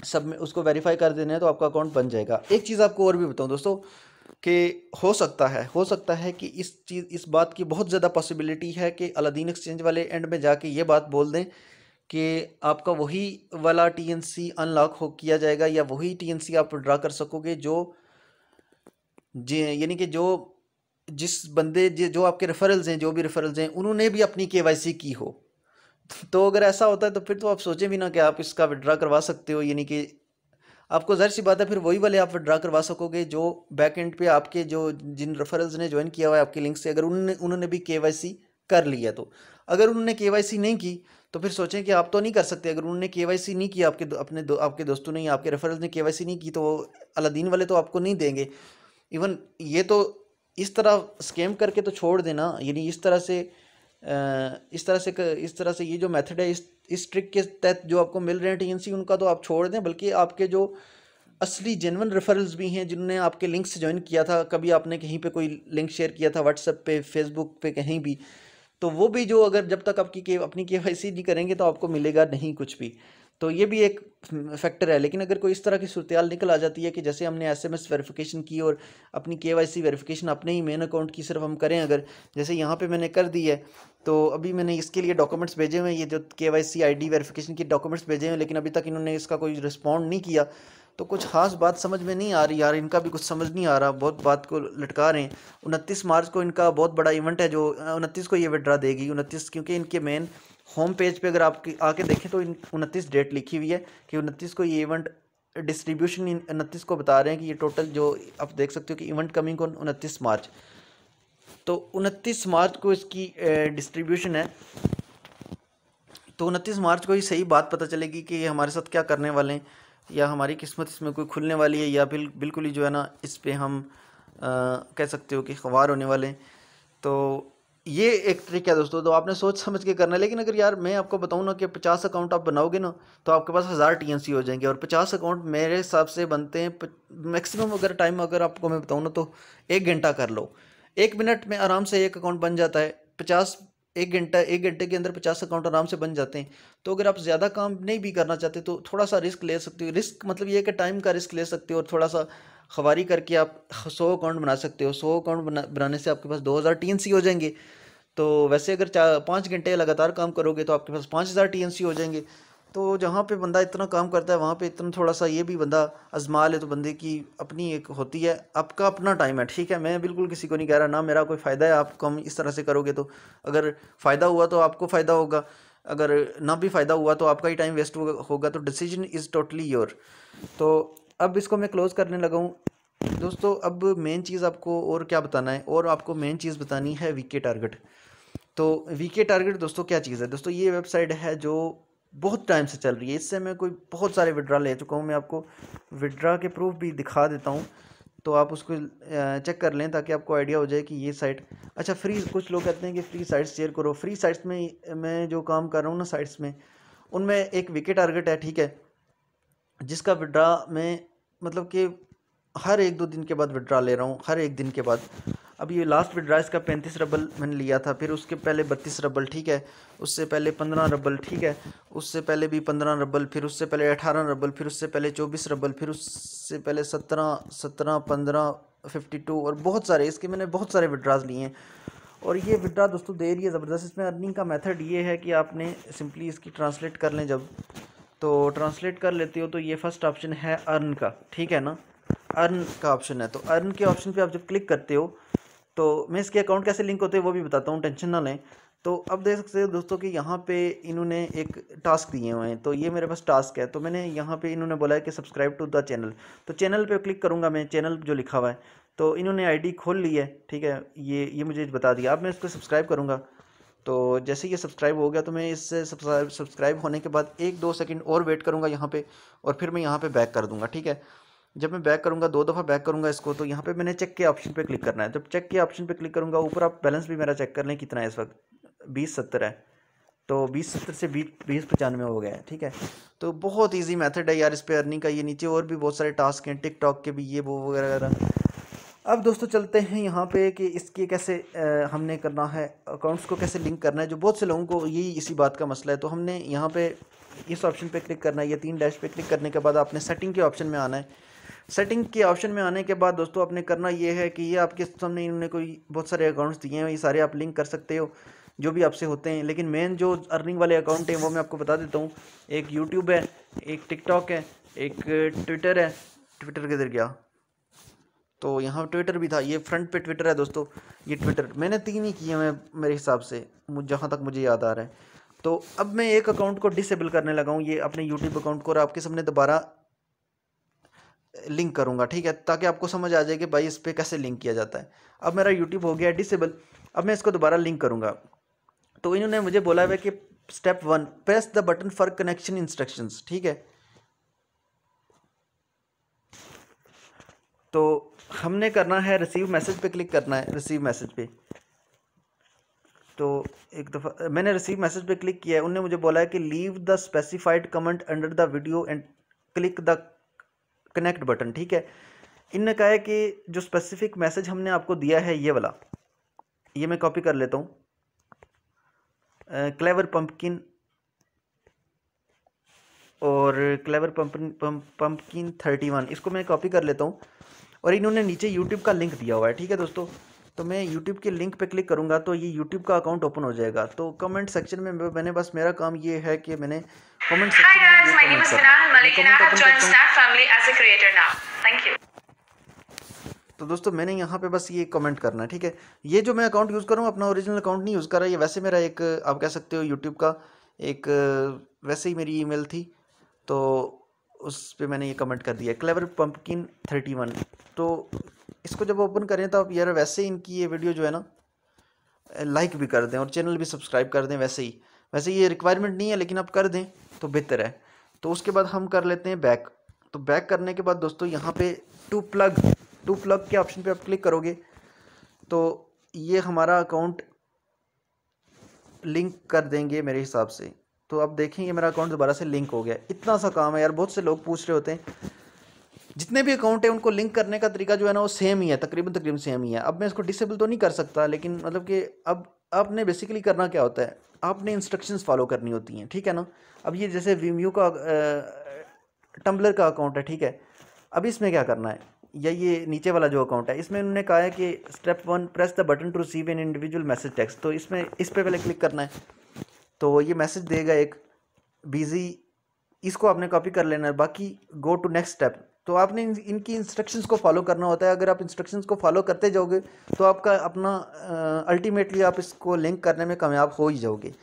सब में उसको वेरीफाई कर देना है तो आपका अकाउंट बन जाएगा एक चीज़ आपको और भी बताऊँ दोस्तों कि हो सकता है हो सकता है कि इस चीज़ इस बात की बहुत ज़्यादा पॉसिबिलिटी है कि अलादीन एक्सचेंज वाले एंड में जाके ये बात बोल दें कि आपका वही वाला टीएनसी अनलॉक हो किया जाएगा या वही टीएनसी आप ड्रा कर सकोगे जो जी यानी कि जो जिस बंदे जो आपके रेफरल्स हैं जो भी रेफरल्स हैं उन्होंने भी अपनी के की हो तो अगर ऐसा होता है तो फिर तो आप सोचें भी ना कि आप इसका विड्रा करवा सकते हो यानी कि आपको जहर सी बात है फिर वही वाले आप विड्रा करवा सकोगे जो बैक एंड पे आपके जो जिन रेफरल्स ने ज्वाइन किया हुआ है आपके लिंक से अगर उन्होंने उन्होंने भी के कर लिया तो अगर उन्होंने के नहीं की तो फिर सोचें कि आप तो नहीं कर सकते अगर उन्होंने के नहीं की आपके अपने दो, आपके दोस्तों ने आपके रेफरल्स ने के नहीं की तो अलादीन वाले तो आपको नहीं देंगे इवन ये तो इस तरह स्कैम करके तो छोड़ देना यानी इस तरह से इस तरह से इस तरह से ये जो मेथड है इस इस ट्रिक के तहत जो आपको मिल रहे हैं टीएनसी उनका तो आप छोड़ दें बल्कि आपके जो असली जेनवन रेफरल्स भी हैं जिन्होंने आपके लिंक से ज्वाइन किया था कभी आपने कहीं पे कोई लिंक शेयर किया था व्हाट्सएप पे फेसबुक पे कहीं भी तो वो भी जो अगर जब तक आपकी के अपनी के नहीं करेंगे तो आपको मिलेगा नहीं कुछ भी तो ये भी एक फैक्टर हम्म, है लेकिन अगर कोई इस तरह की सूरत निकल आ जाती है कि जैसे हमने एस एम एस वेरीफिकेशन की और अपनी के वाई सी वेरीफिकेशन अपने ही मेन अकाउंट की सिर्फ हम करें अगर जैसे यहाँ पे मैंने कर दी है तो अभी मैंने इसके लिए डॉक्यूमेंट्स भेजे हुए हैं ये जो K Y C I D verification के डॉक्यूमेंट्स भेजे हुए हैं लेकिन अभी तक इन्होंने इसका कोई रिस्पॉन्ड नहीं किया तो कुछ खास बात समझ में नहीं आ रही यार इनका भी कुछ समझ नहीं आ रहा बहुत बात को लटका रहे हैं उनतीस मार्च को इनका बहुत बड़ा इवेंट है जो उनतीस को ये विड्रा देगी उनतीस क्योंकि इनके मेन होम पेज पे अगर आप आके देखें तो इन उनतीस डेट लिखी हुई है कि उनतीस को ये इवेंट डिस्ट्रीब्यूशन उनतीस को बता रहे हैं कि ये टोटल जो आप देख सकते हो कि इवेंट कमिंग ऑन उनतीस मार्च तो उनतीस मार्च को इसकी डिस्ट्रीब्यूशन है तो उनतीस मार्च को ही सही बात पता चलेगी कि ये हमारे साथ क्या करने वाले हैं या हमारी किस्मत इसमें कोई खुलने वाली है या बिल बिल्कुल ही जो है ना इस पर हम आ, कह सकते हो कि खबार होने वाले हैं तो ये एक ट्रिक है दोस्तों तो आपने सोच समझ के करना है लेकिन अगर यार मैं आपको बताऊँ ना कि पचास अकाउंट आप बनाओगे ना तो आपके पास हज़ार टी एन सी हो जाएंगे और पचास अकाउंट मेरे हिसाब से बनते हैं मैक्सिमम अगर टाइम अगर आपको मैं बताऊँ ना तो एक घंटा कर लो एक मिनट में आराम से एक अकाउंट बन जाता है पचास एक घंटा एक घंटे के अंदर पचास अकाउंट आराम से बन जाते हैं तो अगर आप ज़्यादा काम नहीं भी करना चाहते तो थोड़ा सा रिस्क ले सकते हो रिस्क मतलब ये है कि टाइम का रिस्क ले सकते हो और थोड़ा सा खवारी करके आप सौ अकाउंट बना सकते हो सौ अकाउंट बना बनाने से आपके पास दो हज़ार टी एन सी हो जाएंगे तो वैसे अगर चार पाँच घंटे लगातार काम करोगे तो आपके पास पाँच हज़ार टी एन सी हो जाएंगे तो जहाँ पे बंदा इतना काम करता है वहाँ पे इतना थोड़ा सा ये भी बंदा आजमा ले तो बंदे की अपनी एक होती है आपका अपना टाइम है ठीक है मैं बिल्कुल किसी को नहीं कह रहा ना मेरा कोई फ़ायदा है आप कम इस तरह से करोगे तो अगर फ़ायदा हुआ तो आपको फ़ायदा होगा अगर ना भी फ़ायदा हुआ तो आपका ही टाइम वेस्ट होगा तो डिसीजन इज़ टोटली योर तो अब इसको मैं क्लोज़ करने लगा हूँ दोस्तों अब मेन चीज़ आपको और क्या बताना है और आपको मेन चीज़ बतानी है वीके टारगेट तो वीके टारगेट दोस्तों क्या चीज़ है दोस्तों ये वेबसाइट है जो बहुत टाइम से चल रही है इससे मैं कोई बहुत सारे विड्रा ले चुका हूँ मैं आपको विड्रा के प्रूफ भी दिखा देता हूँ तो आप उसको चेक कर लें ताकि आपको आइडिया हो जाए कि ये साइट अच्छा फ्री कुछ लोग कहते हैं कि फ्री साइट्स शेयर करो फ्री साइट्स में मैं जो काम कर रहा हूँ ना साइट्स में उनमें एक विकेट टारगेट है ठीक है जिसका विड्रा मैं मतलब कि हर एक दो दिन के बाद विड्रा ले रहा हूँ हर एक दिन के बाद अब ये लास्ट विड्रा इसका पैंतीस रबल मैंने लिया था फिर उसके पहले बत्तीस रबल ठीक है उससे पहले पंद्रह रबल ठीक है उससे पहले भी पंद्रह रबल फिर उससे पहले अठारह रबल फिर उससे पहले चौबीस रबल फिर उससे पहले सत्रह सत्रह पंद्रह फिफ्टी टू और बहुत सारे इसके मैंने बहुत सारे विड्राज लिए हैं और ये विड्रा दोस्तों दे रही है ज़बरदस्त इसमें अर्निंग का मेथड ये है कि आपने सिंपली इसकी ट्रांसलेट कर लें जब तो ट्रांसलेट कर लेते हो तो ये फर्स्ट ऑप्शन है अर्न का ठीक है ना अर्न का ऑप्शन है तो अर्न के ऑप्शन पे आप जब क्लिक करते हो तो मैं इसके अकाउंट कैसे लिंक होते हैं वो भी बताता हूँ टेंशन ना लें तो अब देख सकते हो दोस्तों कि यहाँ पे इन्होंने एक टास्क दिए हुए हैं तो ये मेरे पास टास्क है तो मैंने यहाँ पे इन्होंने बोला है कि सब्सक्राइब टू द चैनल तो चैनल पे क्लिक करूँगा मैं चैनल जो लिखा हुआ है तो इन्होंने आईडी खोल ली है ठीक है ये ये मुझे बता दिया अब मैं इसको सब्सक्राइब करूँगा तो जैसे ये सब्सक्राइब हो गया तो मैं इससे सब्सक्राइब होने के बाद एक दो सेकेंड और वेट करूँगा यहाँ पर और फिर मैं यहाँ पर बैक कर दूँगा ठीक है जब मैं बैक करूँगा दो दफ़ा बैक करूँगा इसको तो यहाँ पे मैंने चेक के ऑप्शन पे क्लिक करना है जब चेक के ऑप्शन पे क्लिक करूँगा ऊपर आप बैलेंस भी मेरा चेक कर लें कितना है इस वक्त बीस सत्तर है तो बीस सत्तर से बीस बीस पचानवे हो गया है ठीक है तो बहुत ईजी मैथड है यार इस पर अर्निंग का ये नीचे और भी बहुत सारे टास्क हैं टिकटॉक के भी ये वो वगैरह वगैरह अब दोस्तों चलते हैं यहाँ पे कि इसके कैसे आ, हमने करना है अकाउंट्स को कैसे लिंक करना है जो बहुत से लोगों को यही इसी बात का मसला है तो हमने यहाँ पे इस ऑप्शन पे क्लिक करना है या तीन डैश पे क्लिक करने के बाद आपने सेटिंग के ऑप्शन में आना है सेटिंग के ऑप्शन में आने के बाद दोस्तों आपने करना ये है कि ये आपके सामने इन्होंने कोई बहुत सारे अकाउंट्स दिए हैं ये सारे आप लिंक कर सकते हो जो भी आपसे होते हैं लेकिन मेन जो अर्निंग वाले अकाउंट हैं वो मैं आपको बता देता हूँ एक यूट्यूब है एक टिकटॉक है एक ट्विटर है ट्विटर किधर गया तो यहाँ ट्विटर भी था ये फ्रंट पे ट्विटर है दोस्तों ये ट्विटर मैंने तीन ही किए हैं मेरे हिसाब से जहाँ तक मुझे याद आ रहा है तो अब मैं एक अकाउंट को डिसेबल करने लगा हूँ ये अपने यूट्यूब अकाउंट को और आपके सामने दोबारा लिंक करूँगा ठीक है ताकि आपको समझ आ जाए कि भाई इस पर कैसे लिंक किया जाता है अब मेरा यूट्यूब हो गया डिसेबल अब मैं इसको दोबारा लिंक करूँगा तो इन्होंने मुझे बोला हुआ कि step one press the button for connection instructions ठीक है तो हमने करना है रिसीव मैसेज पे क्लिक करना है रिसीव मैसेज पे तो एक दफ़ा मैंने रिसीव मैसेज पे क्लिक किया है उन्होंने मुझे बोला है कि leave the specified comment under the video and click the connect button ठीक है इनने कहा है कि जो स्पेसिफिक मैसेज हमने आपको दिया है ये वाला ये मैं कॉपी कर लेता हूँ क्लेवर पंपकिन और क्लेवर पंपकिन थर्टी वन इसको मैं कॉपी कर लेता हूँ और इन्होंने नीचे यूट्यूब का लिंक दिया हुआ है ठीक है दोस्तों तो मैं यूट्यूब के लिंक पे क्लिक करूँगा तो ये यूट्यूब का अकाउंट ओपन हो जाएगा तो कमेंट सेक्शन में मैंने बस मेरा काम ये है कि मैंने कमेंट तो दोस्तों मैंने यहाँ पे बस ये कमेंट करना है ठीक है ये जो मैं अकाउंट यूज़ कर रहा हूँ अपना ओरिजिनल अकाउंट नहीं यूज़ कर रहा ये वैसे मेरा एक आप कह सकते हो यूट्यूब का एक वैसे ही मेरी ईमेल थी तो उस पर मैंने ये कमेंट कर दिया क्लेवर पम्पकिन थर्टी वन तो इसको जब ओपन करें तो आप यार वैसे ही इनकी ये वीडियो जो है ना लाइक भी कर दें और चैनल भी सब्सक्राइब कर दें वैसे ही वैसे ये रिक्वायरमेंट नहीं है लेकिन आप कर दें तो बेहतर है तो उसके बाद हम कर लेते हैं बैक तो बैक करने के बाद दोस्तों यहाँ पे टू प्लग टू प्लग के ऑप्शन पे आप क्लिक करोगे तो ये हमारा अकाउंट लिंक कर देंगे मेरे हिसाब से तो आप देखेंगे मेरा अकाउंट दोबारा से लिंक हो गया इतना सा काम है यार बहुत से लोग पूछ रहे होते हैं जितने भी अकाउंट है उनको लिंक करने का तरीका जो है ना वो सेम ही है तकरीबन तकरीबन सेम ही है अब मैं इसको डिसेबल तो नहीं कर सकता लेकिन मतलब कि अब आपने बेसिकली करना क्या होता है आपने इंस्ट्रक्शंस फॉलो करनी होती हैं ठीक है ना अब ये जैसे वीम्यू का टम्बलर का अकाउंट है ठीक है अब इसमें क्या करना है या ये नीचे वाला जो अकाउंट है इसमें उन्होंने कहा है कि step one press the button to receive an individual message text तो इसमें इस पर पहले क्लिक करना है तो ये मैसेज देगा एक बिजी इसको आपने कॉपी कर लेना है बाकी गो टू नेक्स्ट स्टेप तो आपने इनकी इंस्ट्रक्शंस को फॉलो करना होता है अगर आप इंस्ट्रक्शंस को फॉलो करते जाओगे तो आपका अपना अल्टीमेटली आप इसको लिंक करने में कामयाब हो ही जाओगे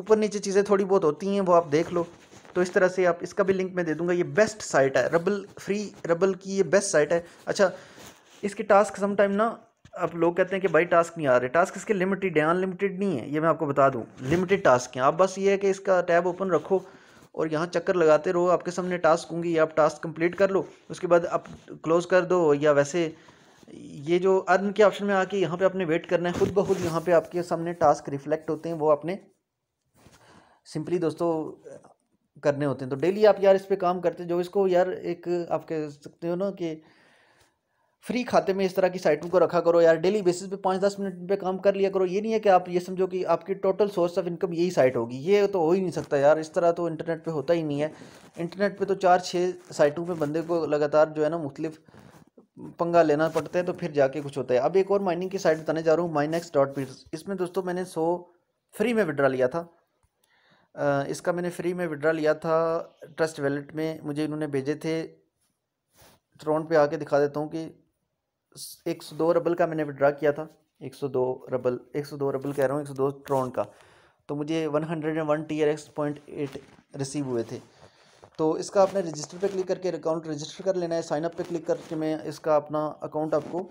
ऊपर नीचे चीज़ें थोड़ी बहुत होती हैं वो आप देख लो तो इस तरह से आप इसका भी लिंक मैं दे दूंगा ये बेस्ट साइट है रबल फ्री रबल की ये बेस्ट साइट है अच्छा इसके टास्क समटाइम ना आप लोग कहते हैं कि भाई टास्क नहीं आ रहे टास्क इसके लिमिटेड है अनलिमिटेड नहीं है ये मैं आपको बता दूँ लिमिटेड टास्क हैं आप बस ये है कि इसका टैब ओपन रखो और यहाँ चक्कर लगाते रहो आपके सामने टास्क होंगी या आप टास्क कंप्लीट कर लो उसके बाद आप क्लोज़ कर दो या वैसे ये जो अर्न के ऑप्शन में आके यहाँ पे आपने वेट करना है खुद ब खुद यहाँ पे आपके सामने टास्क रिफ्लेक्ट होते हैं वो आपने सिंपली दोस्तों करने होते हैं तो डेली आप यार इस पर काम करते जो इसको यार एक आप कह सकते हो ना कि फ्री खाते में इस तरह की साइटों को रखा करो यार डेली बेसिस पे पाँच दस मिनट पे काम कर लिया करो ये नहीं है कि आप ये समझो कि आपकी टोटल सोर्स ऑफ इनकम यही साइट होगी ये तो हो ही नहीं सकता यार इस तरह तो इंटरनेट पे होता ही नहीं है इंटरनेट पे तो चार छः साइटों पे बंदे को लगातार जो है ना मुख्तलिफ पंगा लेना पड़ता है तो फिर जाके कुछ होता है अब एक और माइनिंग की साइट बताने जा रहा हूँ माइनेक्स डॉट इसमें दोस्तों मैंने सो फ्री में विड्रा लिया था इसका मैंने फ्री में विड्रा लिया था ट्रस्ट वैलेट में मुझे इन्होंने भेजे थे ट्रोन पे आके दिखा देता हूँ कि एक सौ दो रबल का मैंने विड्रा किया था एक सौ दो रबल एक सौ दो रबल कह रहा हूँ एक सौ दो ट्रॉन का तो मुझे one hundred and one T R X point eight receive हुए थे तो इसका आपने रजिस्टर पे क्लिक करके अकाउंट रजिस्टर कर लेना है साइनअप पर पे क्लिक करके मैं इसका अपना अकाउंट आपको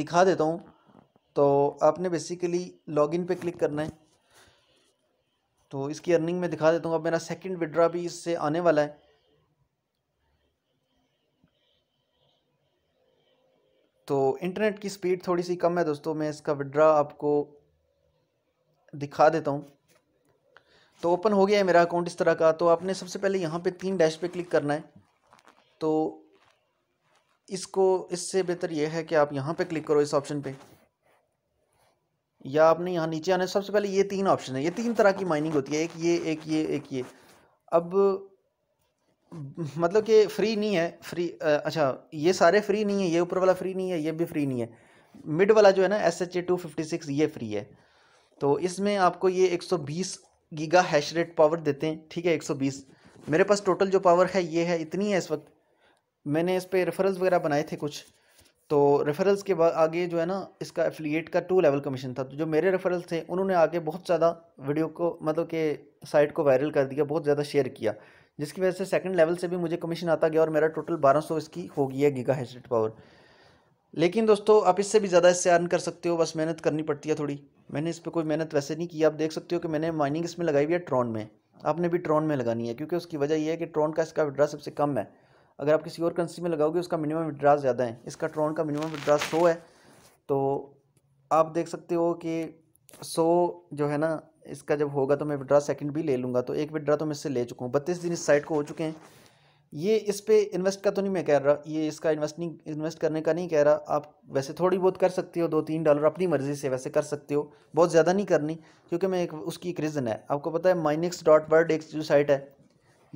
दिखा देता हूँ तो आपने बेसिकली लॉगिन पे क्लिक करना है तो इसकी अर्निंग में दिखा देता हूँ अब मेरा सेकंड विड्रा भी इससे आने वाला है तो इंटरनेट की स्पीड थोड़ी सी कम है दोस्तों मैं इसका विड्रा आपको दिखा देता हूँ तो ओपन हो गया है मेरा अकाउंट इस तरह का तो आपने सबसे पहले यहाँ पे तीन डैश पे क्लिक करना है तो इसको इससे बेहतर यह है कि आप यहाँ पे क्लिक करो इस ऑप्शन पे या आपने यहाँ नीचे आना सबसे पहले ये तीन ऑप्शन है ये तीन तरह की माइनिंग होती है एक ये एक ये एक ये अब मतलब कि फ्री नहीं है फ्री अच्छा ये सारे फ्री नहीं है ये ऊपर वाला फ्री नहीं है ये भी फ्री नहीं है मिड वाला जो है ना S H A two fifty six ये फ्री है तो इसमें आपको ये एक सौ बीस गीगा हैश रेट पावर देते हैं ठीक है एक सौ बीस मेरे पास टोटल जो पावर है ये है इतनी है इस वक्त मैंने इस पर रेफरल्स वगैरह बनाए थे कुछ तो रेफरल्स के बाद आगे जो है ना इसका एफिलिएट का टू लेवल कमीशन था तो जो मेरे रेफरल्स थे उन्होंने आगे बहुत ज़्यादा वीडियो को मतलब के साइट को वायरल कर दिया बहुत ज़्यादा शेयर किया जिसकी वजह से सेकंड लेवल से भी मुझे कमीशन आता गया और मेरा टोटल 1200 इसकी हो गई है गीगा हैशरेट पावर लेकिन दोस्तों आप इससे भी ज़्यादा इससे अर्न कर सकते हो बस मेहनत करनी पड़ती है थोड़ी मैंने इस पर कोई मेहनत वैसे नहीं की आप देख सकते हो कि मैंने माइनिंग इसमें लगाई हुई है ट्रॉन में आपने भी ट्रॉन में लगानी है क्योंकि उसकी वजह यह है कि ट्रॉन का इसका विड्रा सबसे कम है अगर आप किसी और कंसी में लगाओगे उसका मिनिमम विड्रा ज़्यादा है इसका ट्रॉन का मिनिमम विड्रा सौ है तो आप देख सकते हो कि सो जो है ना इसका जब होगा तो मैं विड्रा सेकंड भी ले लूँगा तो एक विड्रा तो मैं इससे ले चुका हूँ बत्तीस दिन इस साइड को हो चुके हैं ये इस पर इन्वेस्ट का तो नहीं मैं कह रहा ये इसका इन्वेस्ट नहीं इन्वेस्ट करने का नहीं कह रहा आप वैसे थोड़ी बहुत कर सकते हो दो तीन डॉलर अपनी मर्ज़ी से वैसे कर सकते हो बहुत ज़्यादा नहीं करनी क्योंकि मैं एक उसकी एक रीज़न है आपको पता है माइनिक्स डॉट वर्ड एक जो साइट है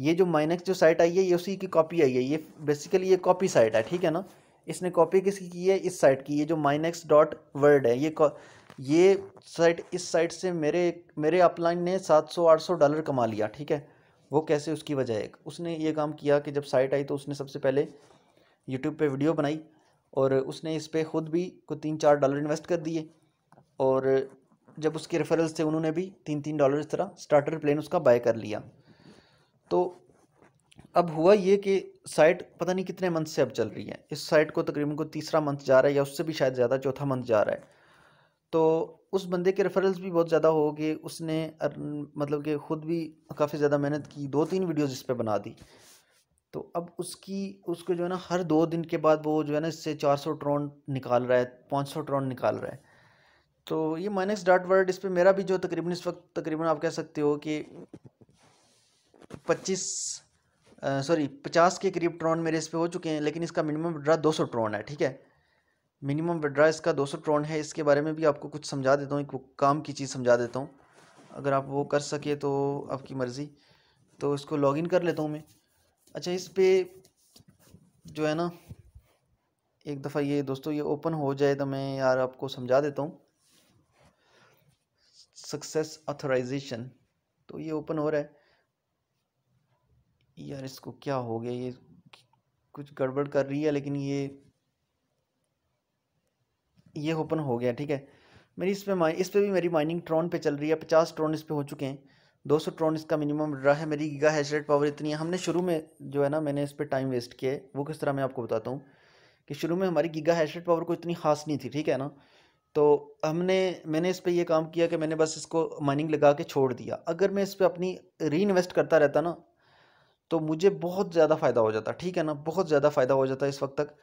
ये जो माइनिक्स जो साइट आई है ये उसी की कॉपी आई है ये बेसिकली ये कॉपी साइट है ठीक है ना इसने कॉपी किसकी की है इस साइट की ये जो माइनिक्स डॉट वर्ड है ये ये साइट इस साइट से मेरे मेरे अपलाइन ने 700-800 डॉलर कमा लिया ठीक है वो कैसे उसकी वजह है उसने ये काम किया कि जब साइट आई तो उसने सबसे पहले यूट्यूब पे वीडियो बनाई और उसने इस पर ख़ुद भी को तीन चार डॉलर इन्वेस्ट कर दिए और जब उसके रेफरल्स थे उन्होंने भी तीन तीन डॉलर इस तरह स्टार्टर प्लेन उसका बाय कर लिया तो अब हुआ ये कि साइट पता नहीं कितने मंथ से अब चल रही है इस साइट को तकरीबन को तीसरा मंथ जा रहा है या उससे भी शायद ज़्यादा चौथा मंथ जा रहा है तो उस बंदे के रेफरल्स भी बहुत ज़्यादा हो गए उसने मतलब कि ख़ुद भी काफ़ी ज़्यादा मेहनत की दो तीन वीडियोज़ इस पर बना दी तो अब उसकी उसको जो है ना हर दो दिन के बाद वो जो है ना इससे चार सौ ट्रॉन निकाल रहा है पाँच सौ ट्रॉन निकाल रहा है तो ये माइनस डॉट वर्ड इस पर मेरा भी जो तकरीबन इस वक्त तकरीबन आप कह सकते हो कि पच्चीस सॉरी पचास के करीब ट्रॉन मेरे इस पर हो चुके हैं लेकिन इसका मिनिमम ड्रा दो सौ ट्रॉन है ठीक है मिनिमम विड्रा इसका सौ ट्रॉन है इसके बारे में भी आपको कुछ समझा देता हूँ एक काम की चीज़ समझा देता हूँ अगर आप वो कर सके तो आपकी मर्ज़ी तो इसको लॉगिन कर लेता हूँ मैं अच्छा इस पर जो है ना एक दफ़ा ये दोस्तों ये ओपन हो जाए तो मैं यार आपको समझा देता हूँ सक्सेस ऑथोराइजेशन तो ये ओपन हो रहा है यार इसको क्या हो गया ये कुछ गड़बड़ कर रही है लेकिन ये ये ओपन हो गया ठीक है मेरी इस पर इस पर भी मेरी माइनिंग ट्रॉन पे चल रही है पचास ट्रॉन इस पर हो चुके हैं दो सौ ट्रॉन इसका मिनिमम रहा है मेरी गीगा हैश रेट पावर इतनी है हमने शुरू में जो है ना मैंने इस पर टाइम वेस्ट किया है वो किस तरह मैं आपको बताता हूँ कि शुरू में हमारी गीगा हैश रेट पावर को इतनी खास नहीं थी ठीक है ना तो हमने मैंने इस पर यह काम किया कि मैंने बस इसको माइनिंग लगा के छोड़ दिया अगर मैं इस पर अपनी री इन्वेस्ट करता रहता ना तो मुझे बहुत ज़्यादा फ़ायदा हो जाता ठीक है ना बहुत ज़्यादा फ़ायदा हो जाता इस वक्त तक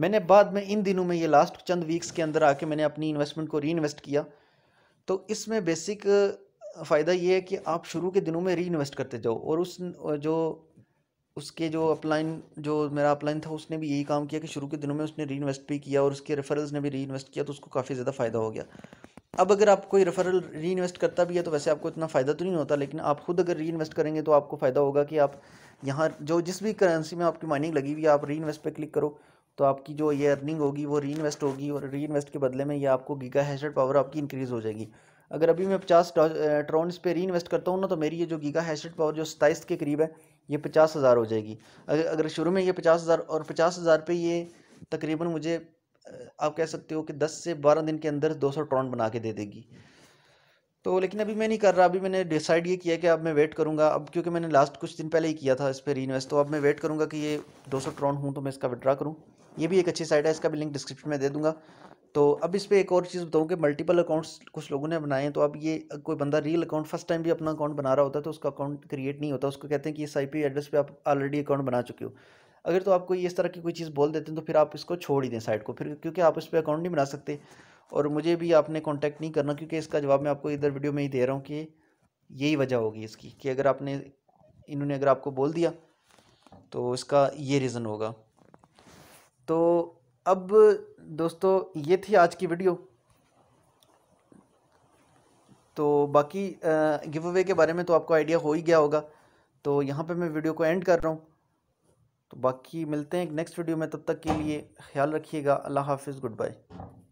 मैंने बाद में इन दिनों में ये लास्ट चंद वीक्स के अंदर आके मैंने अपनी इन्वेस्टमेंट को री इन्वेस्ट किया तो इसमें बेसिक फ़ायदा ये है कि आप शुरू के दिनों में री इन्वेस्ट करते जाओ और उस जो उसके जो अपलाइन जो मेरा अपलाइन था उसने भी यही काम किया कि शुरू के दिनों में उसने री इन्वेस्ट भी किया और उसके रेफरल्स ने भी री इन्वेस्ट किया तो उसको काफ़ी ज़्यादा फ़ायदा हो गया अब अगर आप कोई रेफरल री इन्वेस्ट करता भी है तो वैसे आपको इतना फ़ायदा तो नहीं होता लेकिन आप खुद अगर री इन्वेस्ट करेंगे तो आपको फ़ायदा होगा कि आप यहाँ जो जिस भी करेंसी में आपकी माइनिंग लगी हुई है आप री इन्वेस्ट पर क्लिक करो तो आपकी जो ये अर्निंग होगी वो री इन्वेस्ट होगी और री इन्वेस्ट के बदले में ये आपको गीगा हैशेड पावर आपकी इंक्रीज़ हो जाएगी अगर अभी मैं पचास इस पे री इन्वेस्ट करता हूँ ना तो मेरी ये जो गीगा हैशेड पावर जो सताइस के करीब है ये पचास हज़ार हो जाएगी अगर अगर शुरू में ये पचास हज़ार और पचास हज़ार पर ये तकरीबन मुझे आप कह सकते हो कि दस से बारह दिन के अंदर दो सौ ट्रॉन बना के दे देगी तो लेकिन अभी मैं नहीं कर रहा अभी मैंने डिसाइड ये किया कि अब मैं वेट करूँगा अब क्योंकि मैंने लास्ट कुछ दिन पहले ही किया था इस पर री तो अब मैं वेट करूँगा कि ये दो सौ ट्रॉन हूँ तो मैं इसका विड्रा करूँ ये भी एक अच्छी साइट है इसका भी लिंक डिस्क्रिप्शन में दे दूंगा तो अब इस पर एक और चीज़ बताऊँ कि मल्टीपल अकाउंट्स कुछ लोगों ने बनाए हैं तो अब ये कोई बंदा रियल अकाउंट फर्स्ट टाइम भी अपना अकाउंट बना रहा होता है तो उसका अकाउंट क्रिएट नहीं होता उसको कहते हैं कि इस आई एड्रेस पर आप ऑलरेडी अकाउंट बना चुके हो अगर तो आपको इस तरह की कोई चीज़ बोल देते हैं तो फिर आप इसको छोड़ ही दें साइट को फिर क्योंकि आप इस पर अकाउंट नहीं बना सकते और मुझे भी आपने कॉन्टैक्ट नहीं करना क्योंकि इसका जवाब मैं आपको इधर वीडियो में ही दे रहा हूँ कि यही वजह होगी इसकी कि अगर आपने इन्होंने अगर आपको बोल दिया तो इसका ये रीज़न होगा तो अब दोस्तों ये थी आज की वीडियो तो बाकी गिव अवे के बारे में तो आपको आइडिया हो ही गया होगा तो यहाँ पे मैं वीडियो को एंड कर रहा हूँ तो बाकी मिलते हैं नेक्स्ट वीडियो में तब तक के लिए ख्याल रखिएगा अल्लाह हाफिज़ गुड बाय